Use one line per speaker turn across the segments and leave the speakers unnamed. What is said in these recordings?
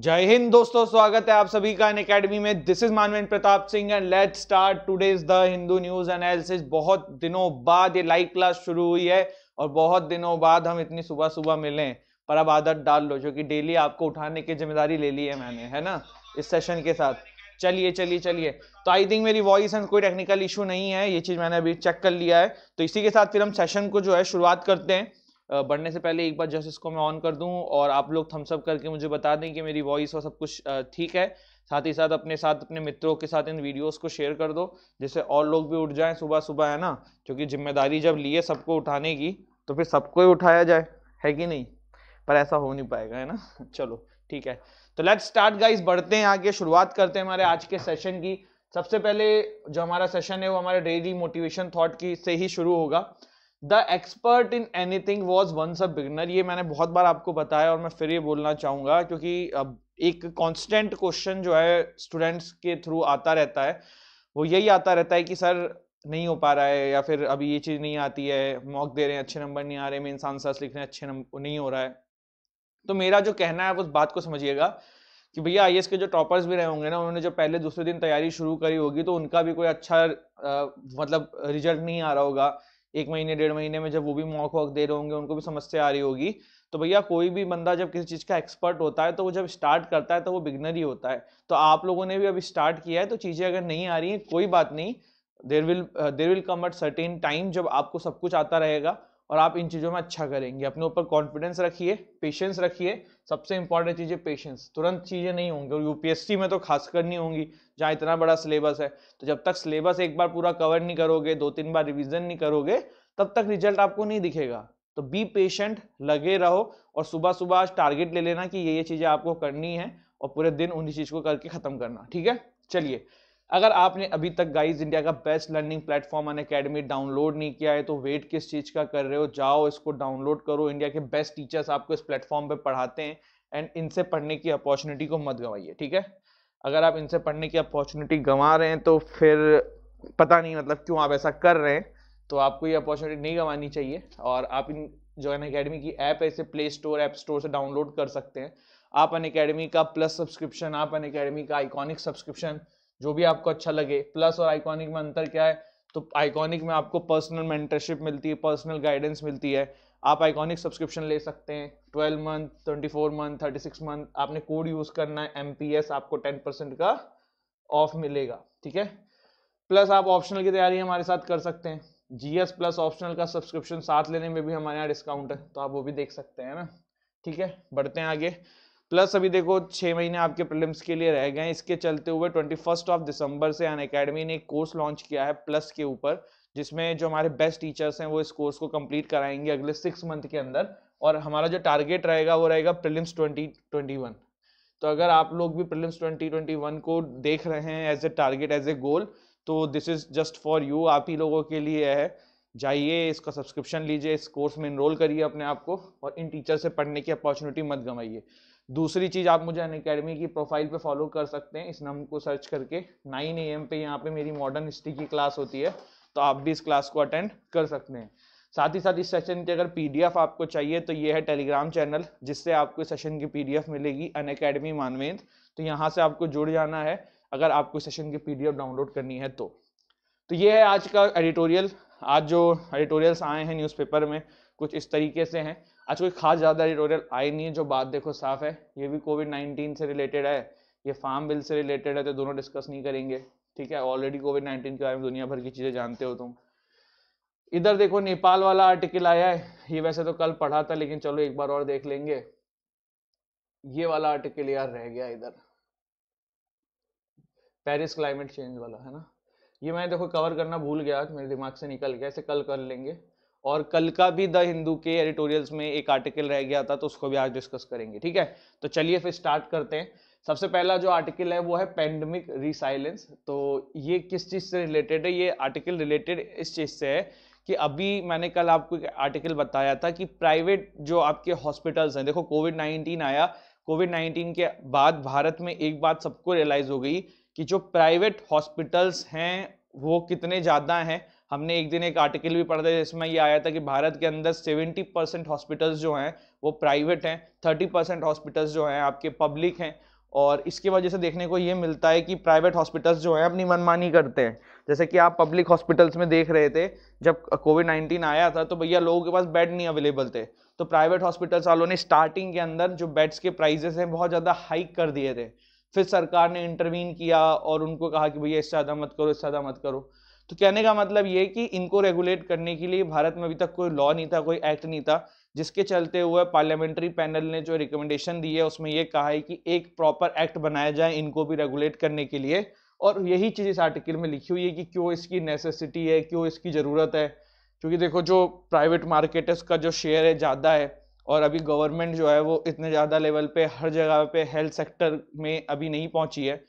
जय हिंद दोस्तों स्वागत है आप सभी का इन अकेडमी में this is Manvendra Pratap Singh and let start today is the Hindu news analysis बहुत दिनों बाद ये लाइव क्लास शुरू हुई है और बहुत दिनों बाद हम इतनी सुबह सुबह मिले पर अब आदत डाल लो जो कि डेली आपको उठाने की जिम्मेदारी ले ली है मैंने है ना इस सेशन के साथ चलिए चलिए चलिए तो आई थिंक मेरी वॉइस एंड कोई टेक्निकल इशू नहीं है ये चीज़ मैंने अभी चेक कर लिया है तो इसी के साथ फिर हम सेशन को जो है शुरुआत करते हैं बढ़ने से पहले एक बार जस्ट इसको मैं ऑन कर दूं और आप लोग थम्सअप करके मुझे बता दें कि मेरी वॉइस और सब कुछ ठीक है साथ ही साथ अपने साथ अपने मित्रों के साथ इन वीडियोस को शेयर कर दो जिससे और लोग भी उठ जाएं सुबह सुबह है ना क्योंकि जिम्मेदारी जब ली है सबको उठाने की तो फिर सबको ही उठाया जाए है कि नहीं पर ऐसा हो नहीं पाएगा है ना चलो ठीक है तो लेट्स स्टार्ट गाइस बढ़ते हैं आगे शुरुआत करते हैं हमारे आज के सेशन की सबसे पहले जो हमारा सेशन है वो हमारे डेली मोटिवेशन थॉट की से ही शुरू होगा the expert in anything was once a beginner ये मैंने बहुत बार आपको बताया और मैं फिर ये बोलना चाहूँगा क्योंकि अब एक कॉन्स्टेंट क्वेश्चन जो है स्टूडेंट्स के थ्रू आता रहता है वो यही आता रहता है कि सर नहीं हो पा रहा है या फिर अभी ये चीज़ नहीं आती है मॉक दे रहे हैं अच्छे नंबर नहीं आ रहे मेन्स आंसर्स लिख रहे हैं अच्छे नंबर नहीं हो रहा है तो मेरा जो कहना है उस बात को समझिएगा कि भैया आई के जो टॉपर्स भी रहे होंगे ना उन्होंने जो पहले दूसरे दिन तैयारी शुरू करी होगी तो उनका भी कोई अच्छा आ, मतलब रिजल्ट नहीं आ रहा होगा एक महीने डेढ़ महीने में जब वो भी मॉक वॉक दे रहे होंगे उनको भी समस्या आ रही होगी तो भैया कोई भी बंदा जब किसी चीज़ का एक्सपर्ट होता है तो वो जब स्टार्ट करता है तो वो बिगनर ही होता है तो आप लोगों ने भी अभी स्टार्ट किया है तो चीज़ें अगर नहीं आ रही हैं कोई बात नहीं there will there will come at certain time जब आपको सब कुछ आता रहेगा और आप इन चीज़ों में अच्छा करेंगे अपने ऊपर कॉन्फिडेंस रखिए पेशेंस रखिए सबसे इंपॉर्टेंट चीज़ है पेशेंस तुरंत चीज़ें नहीं होंगी और यूपीएससी में तो खासकर नहीं होंगी जहाँ इतना बड़ा सिलेबस है तो जब तक सिलेबस एक बार पूरा कवर नहीं करोगे दो तीन बार रिविजन नहीं करोगे तब तक रिजल्ट आपको नहीं दिखेगा तो बी पेशेंट लगे रहो और सुबह सुबह आज टारगेट ले लेना कि ये ये चीज़ें आपको करनी है और पूरे दिन उन्हीं चीज़ को करके ख़त्म करना ठीक है चलिए अगर आपने अभी तक गाइज इंडिया का best learning platform Unacademy download नहीं किया है तो वेट किस चीज़ का कर रहे हो जाओ इसको डाउनलोड करो इंडिया के बेस्ट टीचर्स आपको इस प्लेटफॉर्म पर पढ़ाते हैं एंड इनसे पढ़ने की अपॉर्चुनिटी को मत गंवाइए ठीक है अगर आप इनसे पढ़ने की अपॉर्चुनिटी गंवा रहे हैं तो फिर पता नहीं मतलब क्यों आप ऐसा कर रहे हैं तो आपको ये अपॉर्चुनिटी नहीं गंवानी चाहिए और आप इन जो अन अकेडमी की ऐप है इसे प्ले स्टोर ऐप स्टोर से डाउनलोड कर सकते हैं आप अन अकेडमी का प्लस सब्सक्रिप्शन आप अन अकेडमी का आइकॉनिक सब्सक्रिप्शन जो भी आपको अच्छा लगे प्लस और आइकॉनिक में अंतर क्या है तो आइकॉनिक में आपको पर्सनल मेंटरशिप मिलती है पर्सनल गाइडेंस मिलती है आप आइकॉनिक सब्सक्रिप्शन ले सकते हैं 12 मंथ 24 मंथ 36 मंथ आपने कोड यूज करना है एम आपको 10 परसेंट का ऑफ मिलेगा ठीक है प्लस आप ऑप्शनल की तैयारी हमारे साथ कर सकते हैं जीएस प्लस ऑप्शनल का सब्सक्रिप्शन साथ लेने में भी हमारे यहाँ डिस्काउंट है तो आप वो भी देख सकते हैं ना ठीक है बढ़ते हैं आगे प्लस अभी देखो छः महीने आपके प्रिलिम्स के लिए रह गए इसके चलते हुए ट्वेंटी फर्स्ट ऑफ दिसंबर से अन अकेडमी ने एक कोर्स लॉन्च किया है प्लस के ऊपर जिसमें जो हमारे बेस्ट टीचर्स हैं वो इस कोर्स को कंप्लीट कराएंगे अगले सिक्स मंथ के अंदर और हमारा जो टारगेट रहेगा वो रहेगा प्रिलिम्स ट्वेंटी ट्वेंटी वन तो अगर आप लोग भी प्रिलिम्स ट्वेंटी ट्वेंटी वन को देख रहे हैं as a target as a goal तो this is just for you आप ही लोगों के लिए है जाइए इसका सब्सक्रिप्शन लीजिए इस कोर्स में इनरोल करिए अपने आप को और इन टीचर से पढ़ने की अपॉर्चुनिटी मत गंवाइए दूसरी चीज़ आप मुझे अन अकेडमी की प्रोफाइल पे फॉलो कर सकते हैं इस नाम को सर्च करके 9 एम पे यहाँ पे मेरी मॉडर्न हिस्ट्री की क्लास होती है तो आप भी इस क्लास को अटेंड कर सकते हैं साथ ही साथ इस सेशन की अगर पीडीएफ आपको चाहिए तो ये है टेलीग्राम चैनल जिससे आपको इस सेशन की पीडीएफ मिलेगी अन अकेडमी तो यहाँ से आपको जुड़ जाना है अगर आपको सेशन की पीडीएफ डाउनलोड करनी है तो तो ये है आज का एडिटोरियल आज जो एडिटोरियल्स आए हैं न्यूज़पेपर में कुछ इस तरीके से हैं आज कोई खास ज़्यादा एडिटोरियल आई नहीं है जो बात देखो साफ है ये भी कोविड नाइन्टीन से रिलेटेड है ये फार्म बिल से रिलेटेड है तो दोनों डिस्कस नहीं करेंगे ठीक है ऑलरेडी कोविड नाइन्टीन के बारे में दुनिया भर की चीज़ें जानते हो तुम इधर देखो नेपाल वाला आर्टिकल आया है ये वैसे तो कल पढ़ा था लेकिन चलो एक बार और देख लेंगे ये वाला आर्टिकल यार रह गया इधर पेरिस क्लाइमेट चेंज वाला है ना ये मैं देखो कवर करना भूल गया मेरे दिमाग से निकल गया ऐसे कल कर लेंगे और कल का भी द हिंदू के एडिटोरियल्स में एक आर्टिकल रह गया था तो उसको भी आज डिस्कस करेंगे ठीक है तो चलिए फिर स्टार्ट करते हैं सबसे पहला जो आर्टिकल है वो है पेंडेमिक रिसाइलेंस तो ये किस चीज़ से रिलेटेड है ये आर्टिकल रिलेटेड इस चीज़ से है कि अभी मैंने कल आपको एक आर्टिकल बताया था कि प्राइवेट जो आपके हॉस्पिटल्स हैं देखो कोविड नाइनटीन आया कोविड नाइनटीन के बाद भारत में एक बात सबको रियलाइज हो गई कि जो प्राइवेट हॉस्पिटल्स हैं वो कितने ज़्यादा हैं हमने एक दिन एक आर्टिकल भी पढ़ा था जिसमें ये आया था कि भारत के अंदर 70 परसेंट हॉस्पिटल्स जो हैं वो प्राइवेट हैं 30 परसेंट हॉस्पिटल्स जो हैं आपके पब्लिक हैं और इसके वजह से देखने को ये मिलता है कि प्राइवेट हॉस्पिटल्स जो हैं अपनी मनमानी करते हैं जैसे कि आप पब्लिक हॉस्पिटल्स में देख रहे थे जब कोविड नाइन्टीन आया था तो भैया लोगों के पास बेड नहीं अवेलेबल थे तो प्राइवेट हॉस्पिटल्स वालों ने स्टार्टिंग के अंदर जो बेड्स के प्राइजेस हैं बहुत ज़्यादा हाइक कर दिए थे फिर सरकार ने इंटरवीन किया और उनको कहा कि भैया इससे ज़्यादा मत करो इससे ज़्यादा मत करो तो कहने का मतलब ये कि इनको रेगुलेट करने के लिए भारत में अभी तक कोई लॉ नहीं था कोई एक्ट नहीं था जिसके चलते हुए पार्लियामेंट्री पैनल ने जो रिकमेंडेशन दी है उसमें यह कहा है कि एक प्रॉपर एक्ट बनाया जाए इनको भी रेगुलेट करने के लिए और यही चीज़ इस आर्टिकल में लिखी हुई है कि क्यों इसकी नेसेसिटी है क्यों इसकी ज़रूरत है क्योंकि देखो जो प्राइवेट मार्केट है उसका जो शेयर है ज़्यादा है और अभी गवर्नमेंट जो है वो इतने ज़्यादा लेवल पे हर जगह पे हेल्थ सेक्टर में अभी नहीं पहुंची है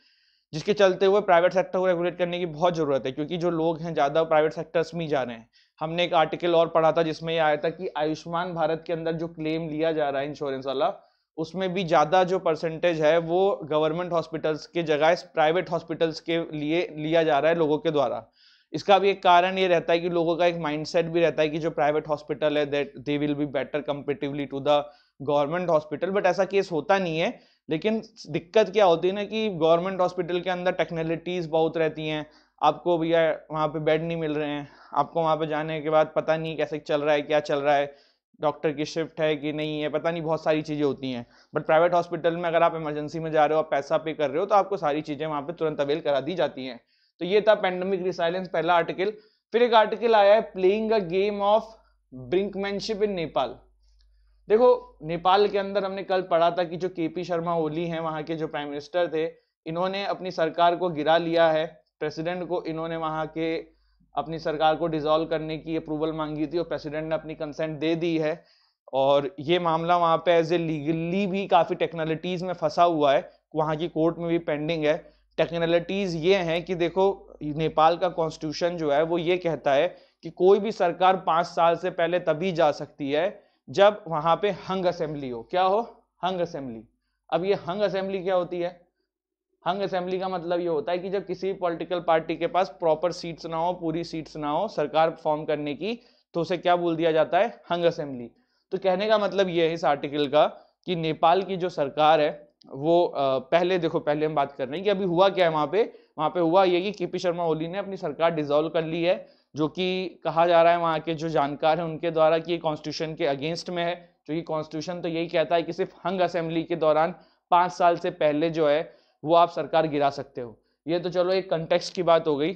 जिसके चलते हुए प्राइवेट सेक्टर को रेगुलेट करने की बहुत ज़रूरत है क्योंकि जो लोग हैं ज़्यादा प्राइवेट सेक्टर्स में ही जा रहे हैं हमने एक आर्टिकल और पढ़ा था जिसमें ये आया था कि आयुष्मान भारत के अंदर जो क्लेम लिया जा रहा है इंश्योरेंस वाला उसमें भी ज़्यादा जो परसेंटेज है वो गवर्नमेंट हॉस्पिटल्स के जगह प्राइवेट हॉस्पिटल्स के लिए लिया जा रहा है लोगों के द्वारा इसका भी एक कारण ये रहता है कि लोगों का एक माइंडसेट भी रहता है कि जो प्राइवेट हॉस्पिटल है that they will be better competitively to the government hospital but ऐसा केस होता नहीं है लेकिन दिक्कत क्या होती है ना कि गवर्नमेंट हॉस्पिटल के अंदर टेक्नोलिटीज बहुत रहती हैं आपको भैया वहाँ पे बेड नहीं मिल रहे हैं आपको वहाँ पे जाने के बाद पता नहीं कैसे चल रहा है क्या चल रहा है डॉक्टर की शिफ्ट है कि नहीं है पता नहीं बहुत सारी चीज़ें होती हैं बट प्राइवेट हॉस्पिटल में अगर आप इमरजेंसी में जा रहे हो आप पैसा पे कर रहे हो तो आपको सारी चीज़ें वहाँ पर तुरंत अवेल करा दी जाती हैं तो ये था पेंडेमिक रिसाइलेंस पहला आर्टिकल फिर एक आर्टिकल आया है playing a game of brinkmanship in Nepal देखो नेपाल के अंदर हमने कल पढ़ा था कि जो केपी शर्मा ओली हैं वहाँ के जो प्राइम मिनिस्टर थे इन्होंने अपनी सरकार को गिरा लिया है प्रेसिडेंट को इन्होंने वहाँ के अपनी सरकार को डिसॉल्व करने की अप्रूवल मांगी थी और प्रेसिडेंट ने अपनी कंसेंट दे दी है और ये मामला वहाँ पे एज ए लीगली भी काफ़ी टेक्नोलिटीज़ में फंसा हुआ है वहाँ की कोर्ट में भी पेंडिंग है टेक्नोलिटीज़ ये हैं कि देखो नेपाल का कॉन्स्टिट्यूशन जो है वो ये कहता है कि कोई भी सरकार पाँच साल से पहले तभी जा सकती है जब वहां पे हंग असेंबली हो क्या हो हंग असेंबली अब ये हंग असेंबली क्या होती है हंग असेंबली का मतलब ये होता है कि जब किसी पॉलिटिकल पार्टी के पास प्रॉपर सीट्स ना हो पूरी सीट्स ना हो सरकार फॉर्म करने की तो उसे क्या बोल दिया जाता है हंग असेंबली तो कहने का मतलब ये है इस आर्टिकल का कि नेपाल की जो सरकार है वो पहले देखो पहले हम बात कर रहे हैं कि अभी हुआ क्या है वहाँ पे वहाँ पे हुआ ये कि के पी शर्मा ओली ने अपनी सरकार डिजोल्व कर ली है जो कि कहा जा रहा है वहाँ के जो जानकार हैं उनके द्वारा कि ये कॉन्स्टिट्यूशन के अगेंस्ट में है क्योंकि कॉन्स्टिट्यूशन तो यही कहता है कि सिर्फ हंग असेंबली के दौरान पाँच साल से पहले जो है वो आप सरकार गिरा सकते हो ये तो चलो एक कंटेक्स की बात हो गई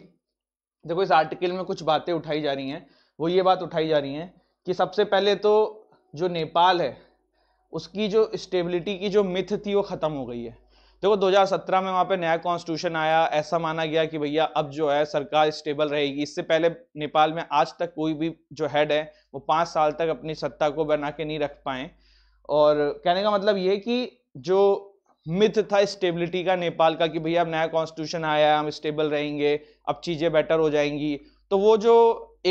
देखो इस आर्टिकल में कुछ बातें उठाई जा रही हैं वो ये बात उठाई जा रही हैं कि सबसे पहले तो जो नेपाल है उसकी जो स्टेबिलिटी की जो मिथ थी वो ख़त्म हो गई है देखो 2017 में वहाँ पे नया कॉन्स्टिट्यूशन आया ऐसा माना गया कि भैया अब जो है सरकार स्टेबल रहेगी इससे पहले नेपाल में आज तक कोई भी जो हेड है वो पांच साल तक अपनी सत्ता को बना के नहीं रख पाए और कहने का मतलब ये कि जो मिथ था स्टेबिलिटी का नेपाल का कि भैया अब नया कॉन्स्टिट्यूशन आया हम स्टेबल रहेंगे अब चीज़ें बेटर हो जाएंगी तो वो जो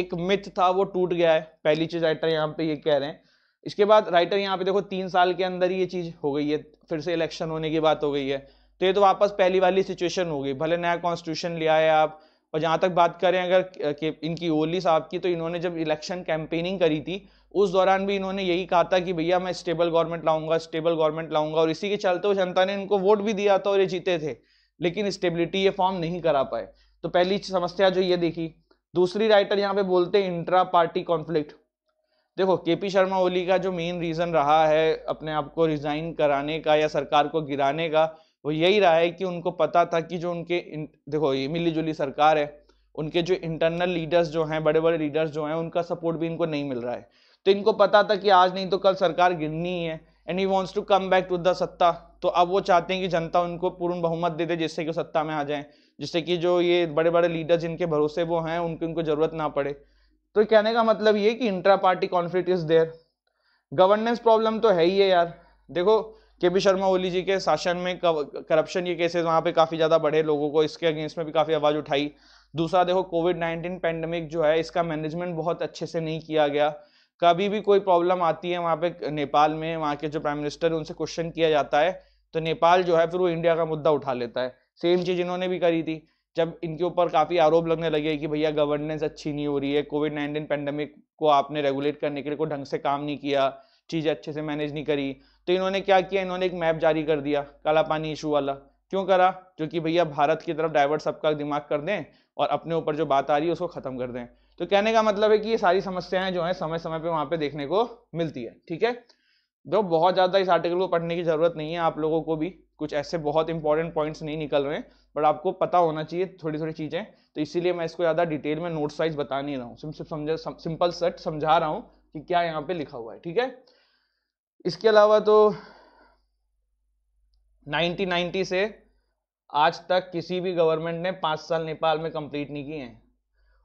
एक मिथ था वो टूट गया है पहली चीज़ राइटर यहाँ पे ये कह रहे हैं इसके बाद राइटर यहाँ पे देखो तीन साल के अंदर ये चीज़ हो गई है फिर से इलेक्शन होने की बात हो गई है तो ये तो वापस पहली वाली सिचुएशन हो गई भले नया कॉन्स्टिट्यूशन लिया है आप और जहाँ तक बात करें अगर कि इनकी ओली साहब की तो इन्होंने जब इलेक्शन कैंपेनिंग करी थी उस दौरान भी इन्होंने यही कहा था कि भैया मैं स्टेबल गवर्नमेंट लाऊंगा स्टेबल गवर्नमेंट लाऊंगा और इसी के चलते जनता ने इनको वोट भी दिया था और ये जीते थे लेकिन स्टेबिलिटी ये फॉर्म नहीं करा पाए तो पहली समस्या जो ये देखी दूसरी राइटर यहाँ पे बोलते हैं इंट्रा पार्टी कॉन्फ्लिक्ट देखो केपी शर्मा ओली का जो मेन रीज़न रहा है अपने आप को रिज़ाइन कराने का या सरकार को गिराने का वो यही रहा है कि उनको पता था कि जो उनके देखो ये मिली जुली सरकार है उनके जो इंटरनल लीडर्स जो हैं बड़े बड़े लीडर्स जो हैं उनका सपोर्ट भी इनको नहीं मिल रहा है तो इनको पता था कि आज नहीं तो कल सरकार गिरनी है and he wants to come back to the सत्ता तो अब वो चाहते हैं कि जनता उनको पूर्ण बहुमत दे दे जिससे कि सत्ता में आ जाएं जिससे कि जो ये बड़े बड़े लीडर्स जिनके भरोसे वो हैं उनकी उनको ज़रूरत ना पड़े तो कहने का मतलब ये कि intra party conflict is there governance problem तो है ही है यार देखो के पी शर्मा ओली जी के शासन में करप्शन के केसेस वहाँ पे काफ़ी ज़्यादा बढ़े लोगों को इसके अगेंस्ट में भी काफ़ी आवाज़ उठाई दूसरा देखो कोविड नाइन्टीन पैंडमिक जो है इसका मैनेजमेंट बहुत अच्छे से नहीं किया गया कभी भी कोई प्रॉब्लम आती है वहाँ पे नेपाल में वहाँ के जो प्राइम मिनिस्टर उनसे क्वेश्चन किया जाता है तो नेपाल जो है फिर वो इंडिया का मुद्दा उठा लेता है सेम चीज़ इन्होंने भी करी थी जब इनके ऊपर काफ़ी आरोप लगने लगे कि भैया गवर्नेंस अच्छी नहीं हो रही है कोविड नाइन्टीन पेंडेमिक को आपने रेगुलेट करने के लिए कोई ढंग से काम नहीं किया चीज़ें अच्छे से मैनेज नहीं करी तो इन्होंने क्या किया इन्होंने एक मैप जारी कर दिया काला पानी इशू वाला क्यों करा क्योंकि भैया भारत की तरफ डाइवर्ट सबका दिमाग कर दें और अपने ऊपर जो बात आ रही है उसको ख़त्म कर दें तो कहने का मतलब है कि ये सारी समस्याएं जो हैं समय समय पे वहाँ पे देखने को मिलती है ठीक है जो तो बहुत ज़्यादा इस आर्टिकल को पढ़ने की ज़रूरत नहीं है आप लोगों को भी कुछ ऐसे बहुत इंपॉर्टेंट पॉइंट्स नहीं निकल रहे हैं बट आपको पता होना चाहिए थोड़ी थोड़ी चीज़ें तो इसीलिए मैं इसको ज़्यादा डिटेल में नोट साइज बता नहीं रहा हूँ सिर्फ समझा सिंपल सेट समझा रहा हूँ कि क्या यहाँ पे लिखा हुआ है ठीक है इसके अलावा तो 1990 से आज तक किसी भी गवर्नमेंट ने पाँच साल नेपाल में कंप्लीट नहीं किए हैं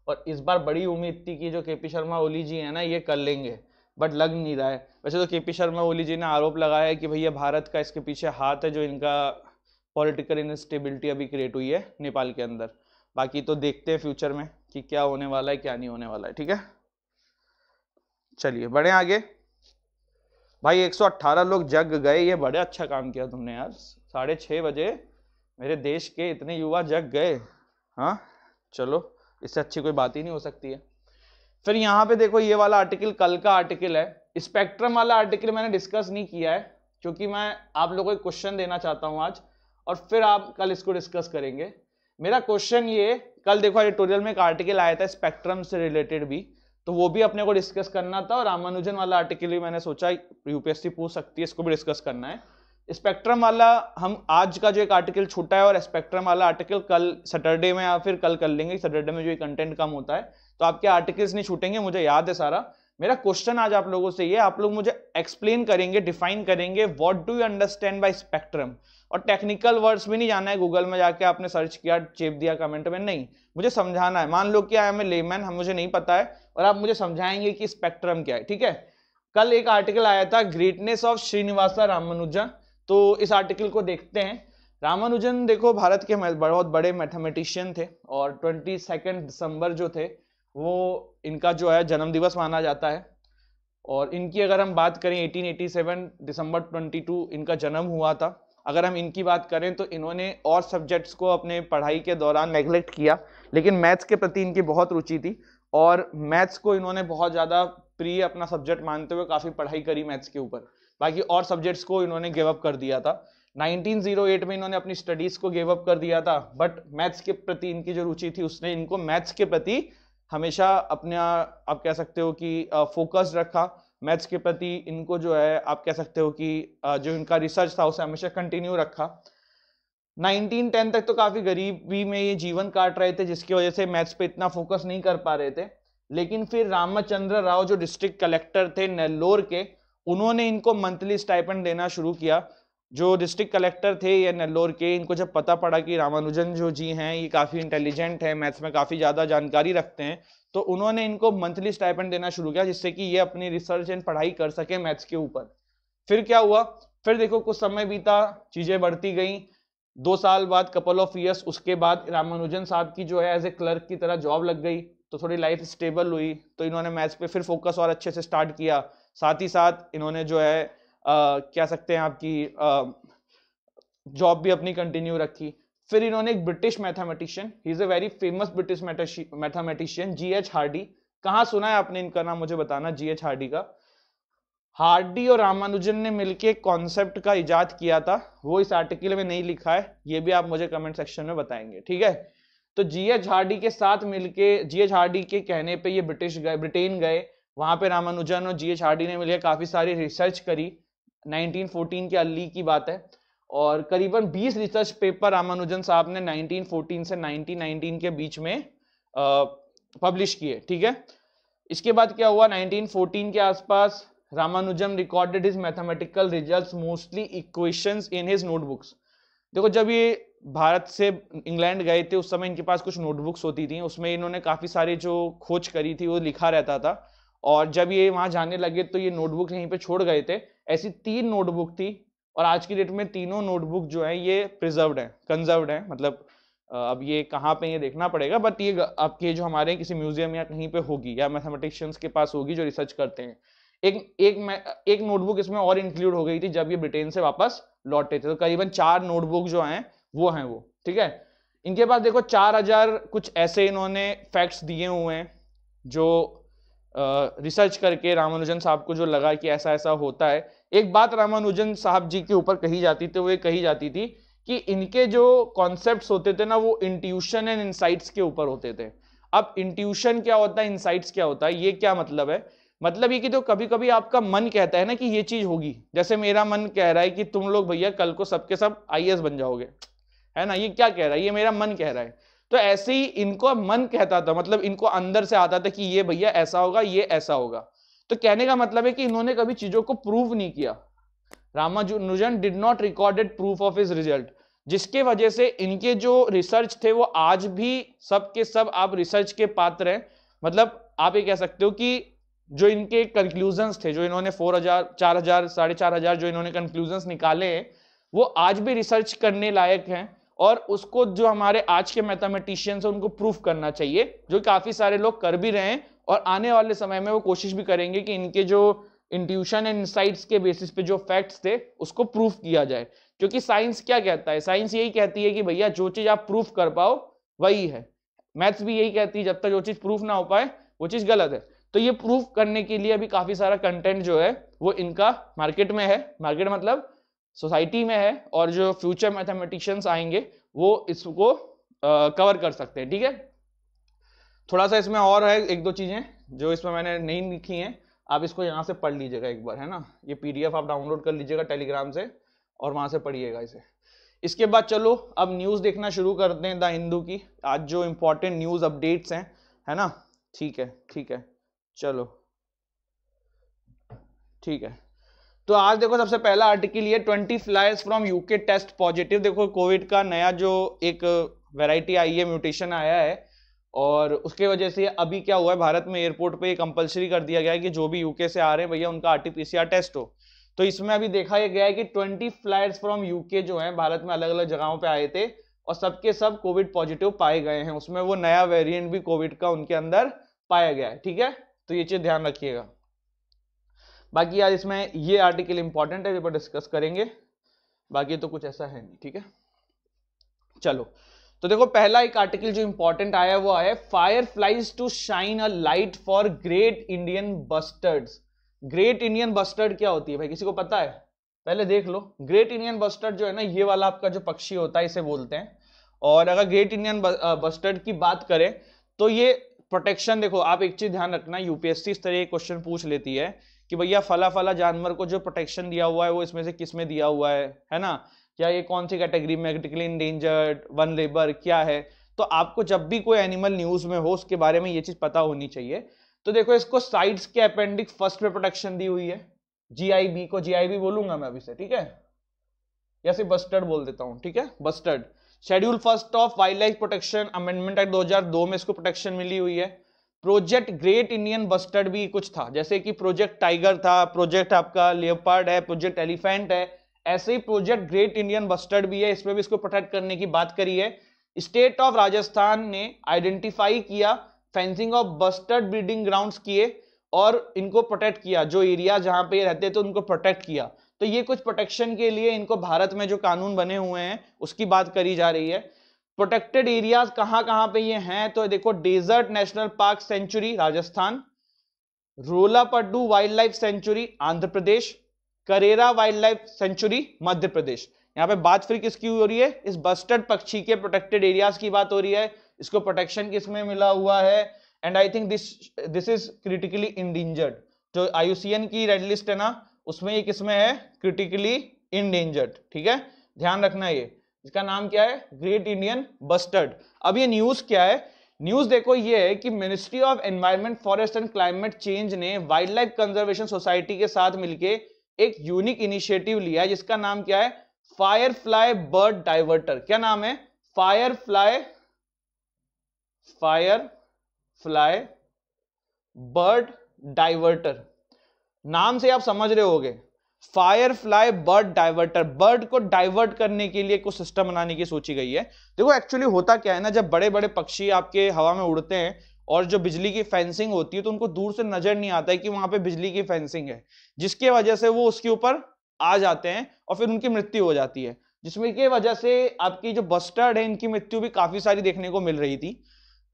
और इस बार बड़ी उम्मीद थी कि जो के पी शर्मा ओली जी हैं ना ये कर लेंगे बट लग नहीं रहा है वैसे तो के पी शर्मा ओली जी ने आरोप लगाया है कि भैया भारत का इसके पीछे हाथ है जो इनका पॉलिटिकल इनस्टेबिलिटी अभी क्रिएट हुई है नेपाल के अंदर बाकी तो देखते हैं फ्यूचर में कि क्या होने वाला है क्या नहीं होने वाला है ठीक है चलिए बढ़े आगे भाई 118 लोग जग गए ये बड़े अच्छा काम किया तुमने यार साढ़े छः बजे मेरे देश के इतने युवा जग गए हाँ चलो इससे अच्छी कोई बात ही नहीं हो सकती है फिर यहाँ पे देखो ये वाला आर्टिकल कल का आर्टिकल है स्पेक्ट्रम वाला आर्टिकल मैंने डिस्कस नहीं किया है क्योंकि मैं आप लोगों को क्वेश्चन देना चाहता हूँ आज और फिर आप कल इसको डिस्कस करेंगे मेरा क्वेश्चन ये कल देखो एडिटोरियल में एक आर्टिकल आया था स्पेक्ट्रम से रिलेटेड भी तो वो भी अपने को डिस्कस करना था और रामानुजन वाला आर्टिकल भी मैंने सोचा यूपीएससी पूछ सकती है इसको भी डिस्कस करना है स्पेक्ट्रम वाला हम आज का जो एक आर्टिकल छूटा है और स्पेक्ट्रम वाला आर्टिकल कल सैटरडे में या फिर कल कर लेंगे सैटरडे में जो कंटेंट कम होता है तो आपके आर्टिकल्स नहीं छूटेंगे मुझे याद है सारा मेरा क्वेश्चन आज आप लोगों से ये आप लोग मुझे एक्सप्लेन करेंगे डिफाइन करेंगे what do you understand by spectrum और टेक्निकल वर्ड्स भी नहीं जाना है गूगल में जाके आपने सर्च किया चेप दिया कमेंट में नहीं मुझे समझाना है मान लो कि आई एम ए लेमैन हम मुझे नहीं पता है और आप मुझे समझाएंगे कि स्पेक्ट्रम क्या है ठीक है कल एक आर्टिकल आया था ग्रेटनेस ऑफ श्रीनिवासा रामानुजन तो इस आर्टिकल को देखते हैं रामानुजन देखो भारत के बहुत बड़े मैथमेटिशियन थे और ट्वेंटी सेकेंड दिसंबर जो थे वो इनका जो है जन्म दिवस माना जाता है और इनकी अगर हम बात करें 1887 दिसंबर 22 इनका जन्म हुआ था अगर हम इनकी बात करें तो इन्होंने और सब्जेक्ट्स को अपने पढ़ाई के दौरान नेग्लेक्ट किया लेकिन मैथ्स के प्रति इनकी बहुत रुचि थी और मैथ्स को इन्होंने बहुत ज़्यादा प्रिय अपना सब्जेक्ट मानते हुए काफ़ी पढ़ाई करी मैथ्स के ऊपर बाकी और सब्जेक्ट्स को इन्होंने गिव अप कर दिया था 1908 में इन्होंने अपनी स्टडीज़ को गिव अप कर दिया था बट मैथ्स के प्रति इनकी जो रुचि थी उसने इनको मैथ्स के प्रति हमेशा अपना आप कह सकते हो कि फोकस रखा मैथ्स के प्रति इनको जो है आप कह सकते हो कि जो इनका रिसर्च था उसे हमेशा कंटिन्यू रखा 1910 तक तो काफ़ी गरीबी में ये जीवन काट रहे थे जिसकी वजह से मैथ्स पे इतना फोकस नहीं कर पा रहे थे लेकिन फिर रामचंद्र राव जो डिस्ट्रिक्ट कलेक्टर थे नेल्लोर के उन्होंने इनको मंथली स्टाइपेंड देना शुरू किया जो डिस्ट्रिक्ट कलेक्टर थे या नल्लोर के इनको जब पता पड़ा कि रामानुजन जो जी हैं ये काफ़ी इंटेलिजेंट है मैथ्स में काफ़ी ज़्यादा जानकारी रखते हैं तो उन्होंने इनको मंथली स्टाइपेंड देना शुरू किया जिससे कि ये अपनी रिसर्च एंड पढ़ाई कर सके मैथ्स के ऊपर फिर क्या हुआ फिर देखो कुछ समय बीता चीज़ें बढ़ती गई दो साल बाद कपल ऑफ ईयर्स उसके बाद रामानुजन साहब की जो है एज ए क्लर्क की तरह जॉब लग गई तो थोड़ी लाइफ स्टेबल हुई तो इन्होंने मैथ्स पे फिर फोकस और अच्छे से स्टार्ट किया साथ ही साथ इन्होंने जो है कह सकते हैं आपकी जॉब भी अपनी कंटिन्यू रखी फिर इन्होंने एक British mathematician he is a very famous British mathematician G H Hardy कहाँ सुना है आपने इनका नाम मुझे बताना जी एच हार्डी का हार्डी और रामानुजन ने मिलकर एक कॉन्सेप्ट का इजाद किया था वो इस आर्टिकल में नहीं लिखा है ये भी आप मुझे कमेंट सेक्शन में बताएंगे ठीक है तो जी एच हार्डी के साथ मिलके जी एच हार्डी के कहने पे ये ब्रिटिश गए ब्रिटेन गए वहां पे रामानुजन और जी एच हार्डी ने मिलकर काफी सारी रिसर्च करी 1914 के अली की बात है और करीबन 20 रिसर्च पेपर रामानुजन साहब ने 1914 से 1919 के बीच में पब्लिश किए ठीक है इसके बाद क्या हुआ 1914 के आसपास Ramanujan recorded his mathematical results mostly equations in his notebooks देखो जब ये भारत से इंग्लैंड गए थे उस समय इनके पास कुछ नोटबुक्स होती थी उसमें इन्होंने काफ़ी सारे जो खोज करी थी वो लिखा रहता था और जब ये वहाँ जाने लगे तो ये नोटबुक यहीं पे छोड़ गए थे ऐसी तीन नोटबुक थी और आज की डेट में तीनों नोटबुक जो है ये प्रिजर्व है कंजर्व्ड है मतलब अब ये कहाँ पे ये देखना पड़ेगा बट ये आपके जो हमारे किसी म्यूजियम या कहीं पे होगी या मैथमेटिशियंस के पास होगी जो रिसर्च करते हैं एक एक एक नोटबुक इसमें और इंक्लूड हो गई थी जब ये ब्रिटेन से वापस लौटे थे तो करीबन चार नोटबुक जो हैं वो हैं वो ठीक है इनके पास देखो चार हजार कुछ ऐसे इन्होंने फैक्ट्स दिए हुए हैं जो रिसर्च करके रामानुजन साहब को जो लगा कि ऐसा ऐसा होता है एक बात रामानुजन साहब जी के ऊपर कही जाती थी तो वो ये कही जाती थी कि इनके जो कॉन्सेप्ट होते थे ना वो इंट्यूशन एंड इंसाइट्स के ऊपर होते थे अब इंट्यूशन क्या होता है इंसाइट्स क्या होता है ये क्या मतलब है मतलब ये कि जो तो कभी कभी आपका मन कहता है ना कि ये चीज होगी जैसे मेरा मन कह रहा है कि तुम लोग भैया कल को सबके सब आई बन जाओगे है ना ये क्या कह रहा है ये मेरा मन कह रहा है तो ऐसे ही इनको मन कहता था मतलब इनको अंदर से आता था कि ये भैया ऐसा होगा ये ऐसा होगा तो कहने का मतलब है कि इन्होंने कभी चीजों को प्रूव नहीं किया Ramanujan did not recorded proof of his result जिसके वजह से इनके जो रिसर्च थे वो आज भी सबके सब आप रिसर्च के पात्र हैं मतलब आप ये कह सकते हो कि जो इनके कंक्लूजन्स थे जो इन्होंने फोर हजार चार हजार साढ़े चार हजार जो इन्होंने कंक्लूजन्स निकाले हैं वो आज भी रिसर्च करने लायक हैं और उसको जो हमारे आज के मैथमेटिशियंस हैं उनको प्रूफ करना चाहिए जो काफ़ी सारे लोग कर भी रहे हैं और आने वाले समय में वो कोशिश भी करेंगे कि इनके जो इंट्यूशन एंड इंसाइट्स के बेसिस पे जो फैक्ट्स थे उसको प्रूफ किया जाए क्योंकि साइंस क्या कहता है साइंस यही कहती है कि भैया जो चीज़ आप प्रूफ कर पाओ वही है मैथ्स भी यही कहती है जब तक जो चीज़ प्रूफ ना हो पाए वो चीज़ गलत है तो ये प्रूफ करने के लिए अभी काफ़ी सारा कंटेंट जो है वो इनका मार्केट में है मार्केट मतलब सोसाइटी में है और जो फ्यूचर मैथमेटिशियंस आएंगे वो इसको कवर कर सकते हैं ठीक है थोड़ा सा इसमें और है एक दो चीज़ें जो इसमें मैंने नहीं लिखी हैं आप इसको यहाँ से पढ़ लीजिएगा एक बार है ना ये पीडीएफ आप डाउनलोड कर लीजिएगा टेलीग्राम से और वहाँ से पढ़िएगा इसे इसके बाद चलो अब न्यूज़ देखना शुरू कर दें द हिंदू की आज जो इम्पोर्टेंट न्यूज़ अपडेट्स हैं है ना ठीक है ठीक है चलो ठीक है तो आज देखो सबसे पहला आर्टिकल ये twenty flyers from UK test positive देखो कोविड का नया जो एक वेराइटी आई है म्यूटेशन आया है और उसके वजह से अभी क्या हुआ है भारत में एयरपोर्ट पे ये कंपलसरी कर दिया गया है कि जो भी यूके से आ रहे हैं भैया उनका आरटीपीसीआर टेस्ट हो तो इसमें अभी देखा यह गया है कि ट्वेंटी फ्लायर्स फ्रॉम यूके जो है भारत में अलग अलग जगहों पे आए थे और सबके सब कोविड पॉजिटिव पाए गए हैं उसमें वो नया वेरियंट भी कोविड का उनके अंदर पाया गया है ठीक है तो ये चीज ध्यान रखिएगा बाकी यार इसमें ये आर्टिकल इंपॉर्टेंट है पर डिस्कस करेंगे बाकी तो कुछ ऐसा है नहीं ठीक है चलो तो देखो पहला एक आर्टिकल जो इंपॉर्टेंट आया वो आया fireflies to shine a light for great Indian bustards great Indian bustard क्या होती है भाई किसी को पता है पहले देख लो ग्रेट इंडियन बस्टर्ड जो है ना ये वाला आपका जो पक्षी होता है इसे बोलते हैं और अगर ग्रेट इंडियन बस्टर्ड की बात करें तो ये प्रोटेक्शन देखो आप एक चीज ध्यान रखना यूपीएससी इस तरह क्वेश्चन पूछ लेती है कि भैया फला फला जानवर को जो प्रोटेक्शन दिया हुआ है वो इसमें से किस में दिया हुआ है है ना या ये कौन सी कैटेगरी में इंडेंजर्ड वन लेबर क्या है तो आपको जब भी कोई एनिमल न्यूज में हो उसके बारे में ये चीज पता होनी चाहिए तो देखो इसको साइड्स के अपेंडिक्स फर्स्ट में प्रोटेक्शन दी हुई है जीआईबी को जीआईबी बोलूंगा मैं अभी से ठीक है या सिर्फ बस्टर्ड बोल देता हूँ ठीक है bustard schedule first of wildlife protection amendment act 2002 में इसको प्रोटेक्शन मिली हुई है प्रोजेक्ट ग्रेट इंडियन बस्टर्ड भी कुछ था जैसे कि प्रोजेक्ट टाइगर था प्रोजेक्ट आपका लेपर्ड है प्रोजेक्ट एलिफेंट है ऐसे ही प्रोजेक्ट ग्रेट इंडियन बस्टर्ड भी है इसमें भी इसको प्रोटेक्ट करने की बात करी है स्टेट ऑफ राजस्थान ने आइडेंटिफाई किया fencing of bustard breeding ground किए और इनको प्रोटेक्ट किया जो एरिया जहां पे रहते थे उनको प्रोटेक्ट किया तो ये कुछ प्रोटेक्शन के लिए इनको भारत में जो कानून बने हुए हैं उसकी बात करी जा रही है प्रोटेक्टेड एरियाज कहां कहां पे ये हैं तो देखो desert national park sanctuary Rajasthan Rollapadu wildlife sanctuary Andhra Pradesh Karera wildlife sanctuary Madhya Pradesh यहां पे बात फिर किसकी हो रही है इस बस्टर्ड पक्षी के प्रोटेक्टेड एरियाज की बात हो रही है इसको प्रोटेक्शन किसमें मिला हुआ है and I think this this is critically endangered जो आयुसीएन की रेड लिस्ट है ना उसमें ये किसमें है क्रिटिकली इंडेंजर्ड ठीक है ध्यान रखना ये इसका नाम क्या है ग्रेट इंडियन बस्टर्ड अब ये न्यूज क्या है न्यूज देखो ये है कि ministry of environment forest and climate change ने वाइल्ड लाइफ कंजर्वेशन सोसाइटी के साथ मिलकर एक यूनिक इनिशिएटिव लिया है जिसका नाम क्या है फायर फ्लाई बर्ड डाइवर्टर क्या नाम है firefly firefly bird diverter नाम से आप समझ रहे होगे फायरफ्लाई बर्ड डाइवर्टर बर्ड को डाइवर्ट करने के लिए कुछ सिस्टम बनाने की सोची गई है देखो एक्चुअली होता क्या है ना जब बड़े बड़े पक्षी आपके हवा में उड़ते हैं और जो बिजली की फेंसिंग होती है तो उनको दूर से नजर नहीं आता है कि वहां पे बिजली की फेंसिंग है जिसके वजह से वो उसके ऊपर आ जाते हैं और फिर उनकी मृत्यु हो जाती है जिसमें की वजह से आपकी जो बस्टर्ड है इनकी मृत्यु भी काफी सारी देखने को मिल रही थी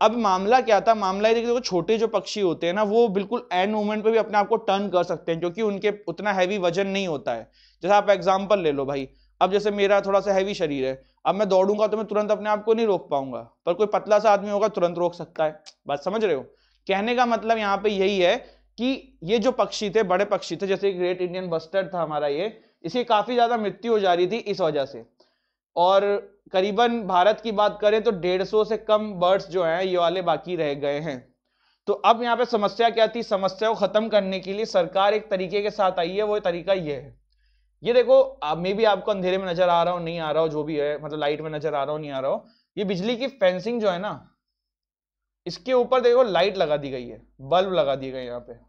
अब मामला क्या था मामला ये देखो छोटे जो पक्षी होते हैं ना वो बिल्कुल एंड मूवमेंट पे भी अपने आप को टर्न कर सकते हैं क्योंकि उनके उतना हैवी वजन नहीं होता है जैसे आप एग्जाम्पल ले लो भाई अब जैसे मेरा थोड़ा सा हैवी शरीर है अब मैं दौड़ूंगा तो मैं तुरंत अपने आप को नहीं रोक पाऊंगा पर कोई पतला सा आदमी होगा तुरंत रोक सकता है बात समझ रहे हो कहने का मतलब यहाँ पे यही है कि ये जो पक्षी थे बड़े पक्षी थे जैसे ग्रेट इंडियन बस्टर्ड था हमारा ये इसकी काफी ज्यादा मृत्यु हो जा रही थी इस वजह से और करीबन भारत की बात करें तो 150 से कम बर्ड्स जो हैं ये वाले बाकी रह गए हैं तो अब यहाँ पे समस्या क्या थी समस्या को खत्म करने के लिए सरकार एक तरीके के साथ आई है वो तरीका ये है ये देखो मे भी आपको अंधेरे में नजर आ रहा हो नहीं आ रहा हो जो भी है मतलब लाइट में नजर आ रहा हो नहीं आ रहा हो ये बिजली की फेंसिंग जो है ना इसके ऊपर देखो लाइट लगा दी गई है बल्ब लगा दिए गए यहाँ पे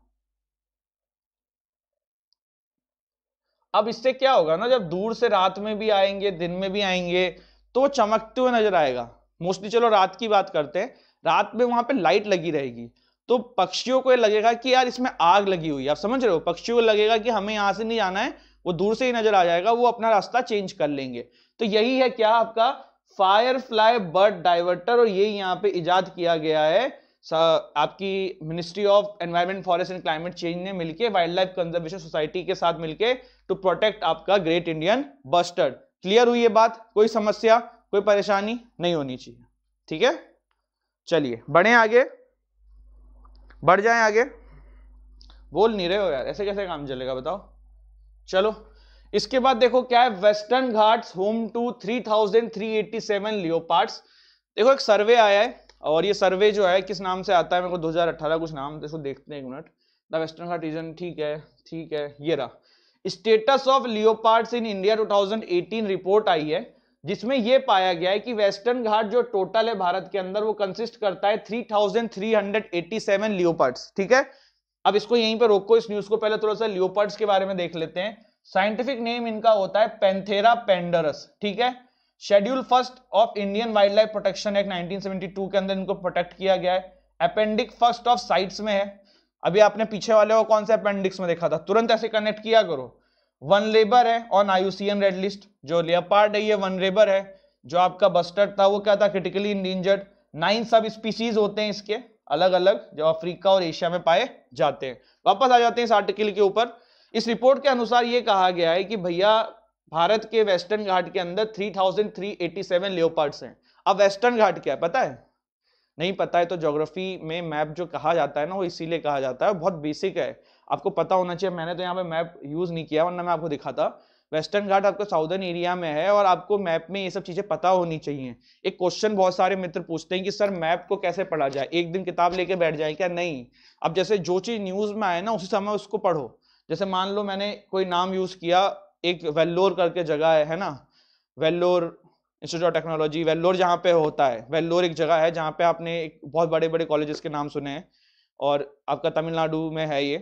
अब इससे क्या होगा ना जब दूर से रात में भी आएंगे दिन में भी आएंगे तो चमकते हुए नजर आएगा मोस्टली चलो रात की बात करते हैं रात में वहां पे लाइट लगी रहेगी तो पक्षियों को लगेगा कि यार इसमें आग लगी हुई है आप समझ रहे हो पक्षियों को लगेगा कि हमें यहां से नहीं जाना है वो दूर से ही नजर आ जाएगा वो अपना रास्ता चेंज कर लेंगे तो यही है क्या आपका फायर फ्लाई बर्ड डाइवर्टर और यही यहाँ पे इजाद किया गया है आपकी ministry of environment forest and climate change ने मिलकर वाइल्ड लाइफ कंजर्वेशन सोसाइटी के साथ मिलकर टू प्रोटेक्ट आपका ग्रेट इंडियन बस्टर्ड क्लियर हुई ये बात कोई समस्या कोई परेशानी नहीं होनी चाहिए ठीक है चलिए बढ़े आगे बढ़ जाए आगे बोल नहीं रहे हो यार ऐसे कैसे काम चलेगा बताओ चलो इसके बाद देखो क्या है western ghats home to 3387 leopards देखो एक सर्वे आया है और ये सर्वे जो है किस नाम से आता है मेरे को 2018 कुछ नाम इसको देखते हैं एक minute the western ghat region ठीक है ठीक है ये रहा status of leopards in India 2018 report आई है जिसमें यह पाया गया है कि वेस्टर्न घाट जो टोटल है भारत के अंदर वो कंसिस्ट करता है थ्री लियोपार्ड्स ठीक है अब इसको यहीं पे रोको इस न्यूज को पहले थोड़ा सा लियोपार्ड्स के बारे में देख लेते हैं साइंटिफिक नेम इनका होता है पेंथेरा पेंडरस ठीक है schedule first of Indian wildlife protection act 1972 के अंदर इनको प्रोटेक्ट किया गया है अपेंडिक फर्स्ट ऑफ साइट्स में है अभी आपने पीछे वाले को कौन से अपेंडिक्स में देखा था तुरंत ऐसे कनेक्ट किया करो वन लेबर है ऑन आयुसीएन रेड लिस्ट जो लियापार्ड है ये वन लेबर है जो आपका बस्टर्ड था वो क्या था क्रिटिकली इंडेंजर्ड नाइन सब स्पीसीज होते हैं इसके अलग अलग जो अफ्रीका और एशिया में पाए जाते हैं वापस आ जाते हैं इस आर्टिकल के ऊपर इस रिपोर्ट के अनुसार ये कहा गया है कि भैया भारत के वेस्टर्न घाट के अंदर 3,387 लेओपार्ड्स हैं अब वेस्टर्न घाट क्या है पता है नहीं पता है तो ज्योग्राफी में मैप जो कहा जाता है ना वो इसीलिए कहा जाता है बहुत बेसिक है आपको पता होना चाहिए मैंने तो यहाँ पे मैप यूज़ नहीं किया वरना मैं आपको दिखाता वेस्टर्न घाट आपको साउदर्न एरिया में है और आपको मैप में ये सब चीज़ें पता होनी चाहिए एक क्वेश्चन बहुत सारे मित्र पूछते हैं कि सर मैप को कैसे पढ़ा जाए एक दिन किताब लेके बैठ जाए क्या नहीं अब जैसे जो चीज़ न्यूज़ में आए ना उसी समय उसको पढ़ो जैसे मान लो मैंने कोई नाम यूज़ किया एक वेल्लोर करके जगह है, है ना Vellore institute of technology Vellore जहाँ पे होता है वेल्लोर एक जगह है जहाँ पे आपने एक बहुत बड़े बड़े कॉलेजेस के नाम सुने हैं और आपका तमिलनाडु में है ये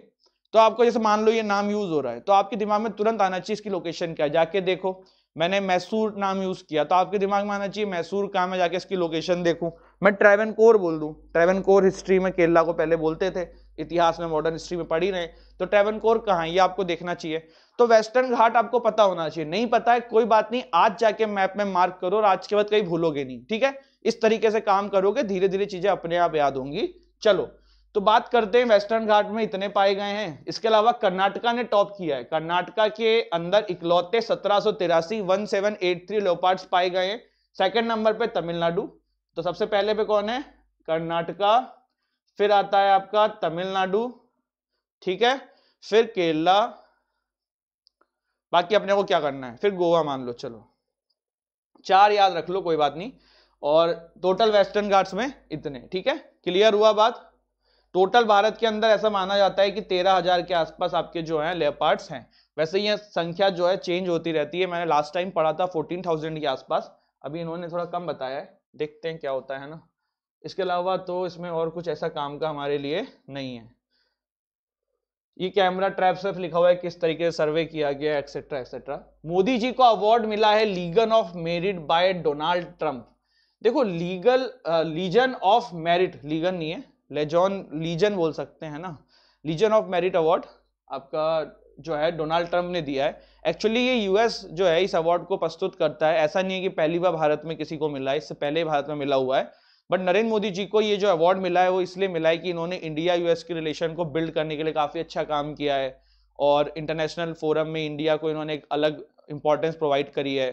तो आपको जैसे मान लो ये नाम यूज हो रहा है तो आपके दिमाग में तुरंत आना चाहिए इसकी लोकेशन क्या है जाके देखो मैंने मैसूर नाम यूज किया तो आपके दिमाग में आना चाहिए मैसूर कहाँ मैं जाके इसकी लोकेशन देखूँ मैं ट्रेवन कोर बोल दूँ ट्रेवन कोर हिस्ट्री में केरला को पहले बोलते थे इतिहास में मॉडर्न हिस्ट्री में पढ़ ही रहे तो कोर कहाँ है ये आपको देखना चाहिए तो वेस्टर्न घाट आपको पता होना चाहिए नहीं पता है कोई बात नहीं आज जाके मैप में मार्क करो और आज के बाद कहीं भूलोगे नहीं ठीक है इस तरीके से काम करोगे धीरे धीरे चीजें अपने आप याद होंगी चलो तो बात करते हैं वेस्टर्न घाट में इतने पाए गए हैं इसके अलावा कर्नाटका ने टॉप किया है कर्नाटका के अंदर इकलौते सत्रह सौ तिरासी one seven eight three leopards पाए गए हैं सेकेंड नंबर पे तमिलनाडु तो सबसे पहले पे कौन है कर्नाटका फिर आता है आपका तमिलनाडु ठीक है फिर केरला बाकी अपने को क्या करना है फिर गोवा मान लो चलो चार याद रख लो कोई बात नहीं और टोटल वेस्टर्न घाट्स में इतने ठीक है क्लियर हुआ बात टोटल भारत के अंदर ऐसा माना जाता है कि तेरह हजार के आसपास आपके जो है लेपार्ट्स हैं वैसे ये संख्या जो है चेंज होती रहती है मैंने लास्ट टाइम पढ़ा था फोर्टीन थाउजेंड के आसपास अभी इन्होंने थोड़ा कम बताया है देखते हैं क्या होता है ना इसके अलावा तो इसमें और कुछ ऐसा काम का हमारे लिए नहीं है ये कैमरा ट्रैप सिर्फ लिखा हुआ है किस तरीके से सर्वे किया गया एक्सेट्रा एक्सेट्रा मोदी जी को अवार्ड मिला है legion of merit by Donald Trump देखो legal legion of merit legion नहीं है लेजॉन लीजन बोल सकते हैं ना लीजन ऑफ मेरिट अवार्ड आपका जो है डोनाल्ड ट्रंप ने दिया है एक्चुअली ये यूएस जो है इस अवार्ड को प्रस्तुत करता है ऐसा नहीं है कि पहली बार भारत में किसी को मिला है इससे पहले भारत में मिला हुआ है बट नरेंद्र मोदी जी को ये जो अवार्ड मिला है वो इसलिए मिला है कि इन्होंने इंडिया यूएस के रिलेशन को बिल्ड करने के लिए काफ़ी अच्छा काम किया है और इंटरनेशनल फोरम में इंडिया को इन्होंने एक अलग इंपॉर्टेंस प्रोवाइड करी है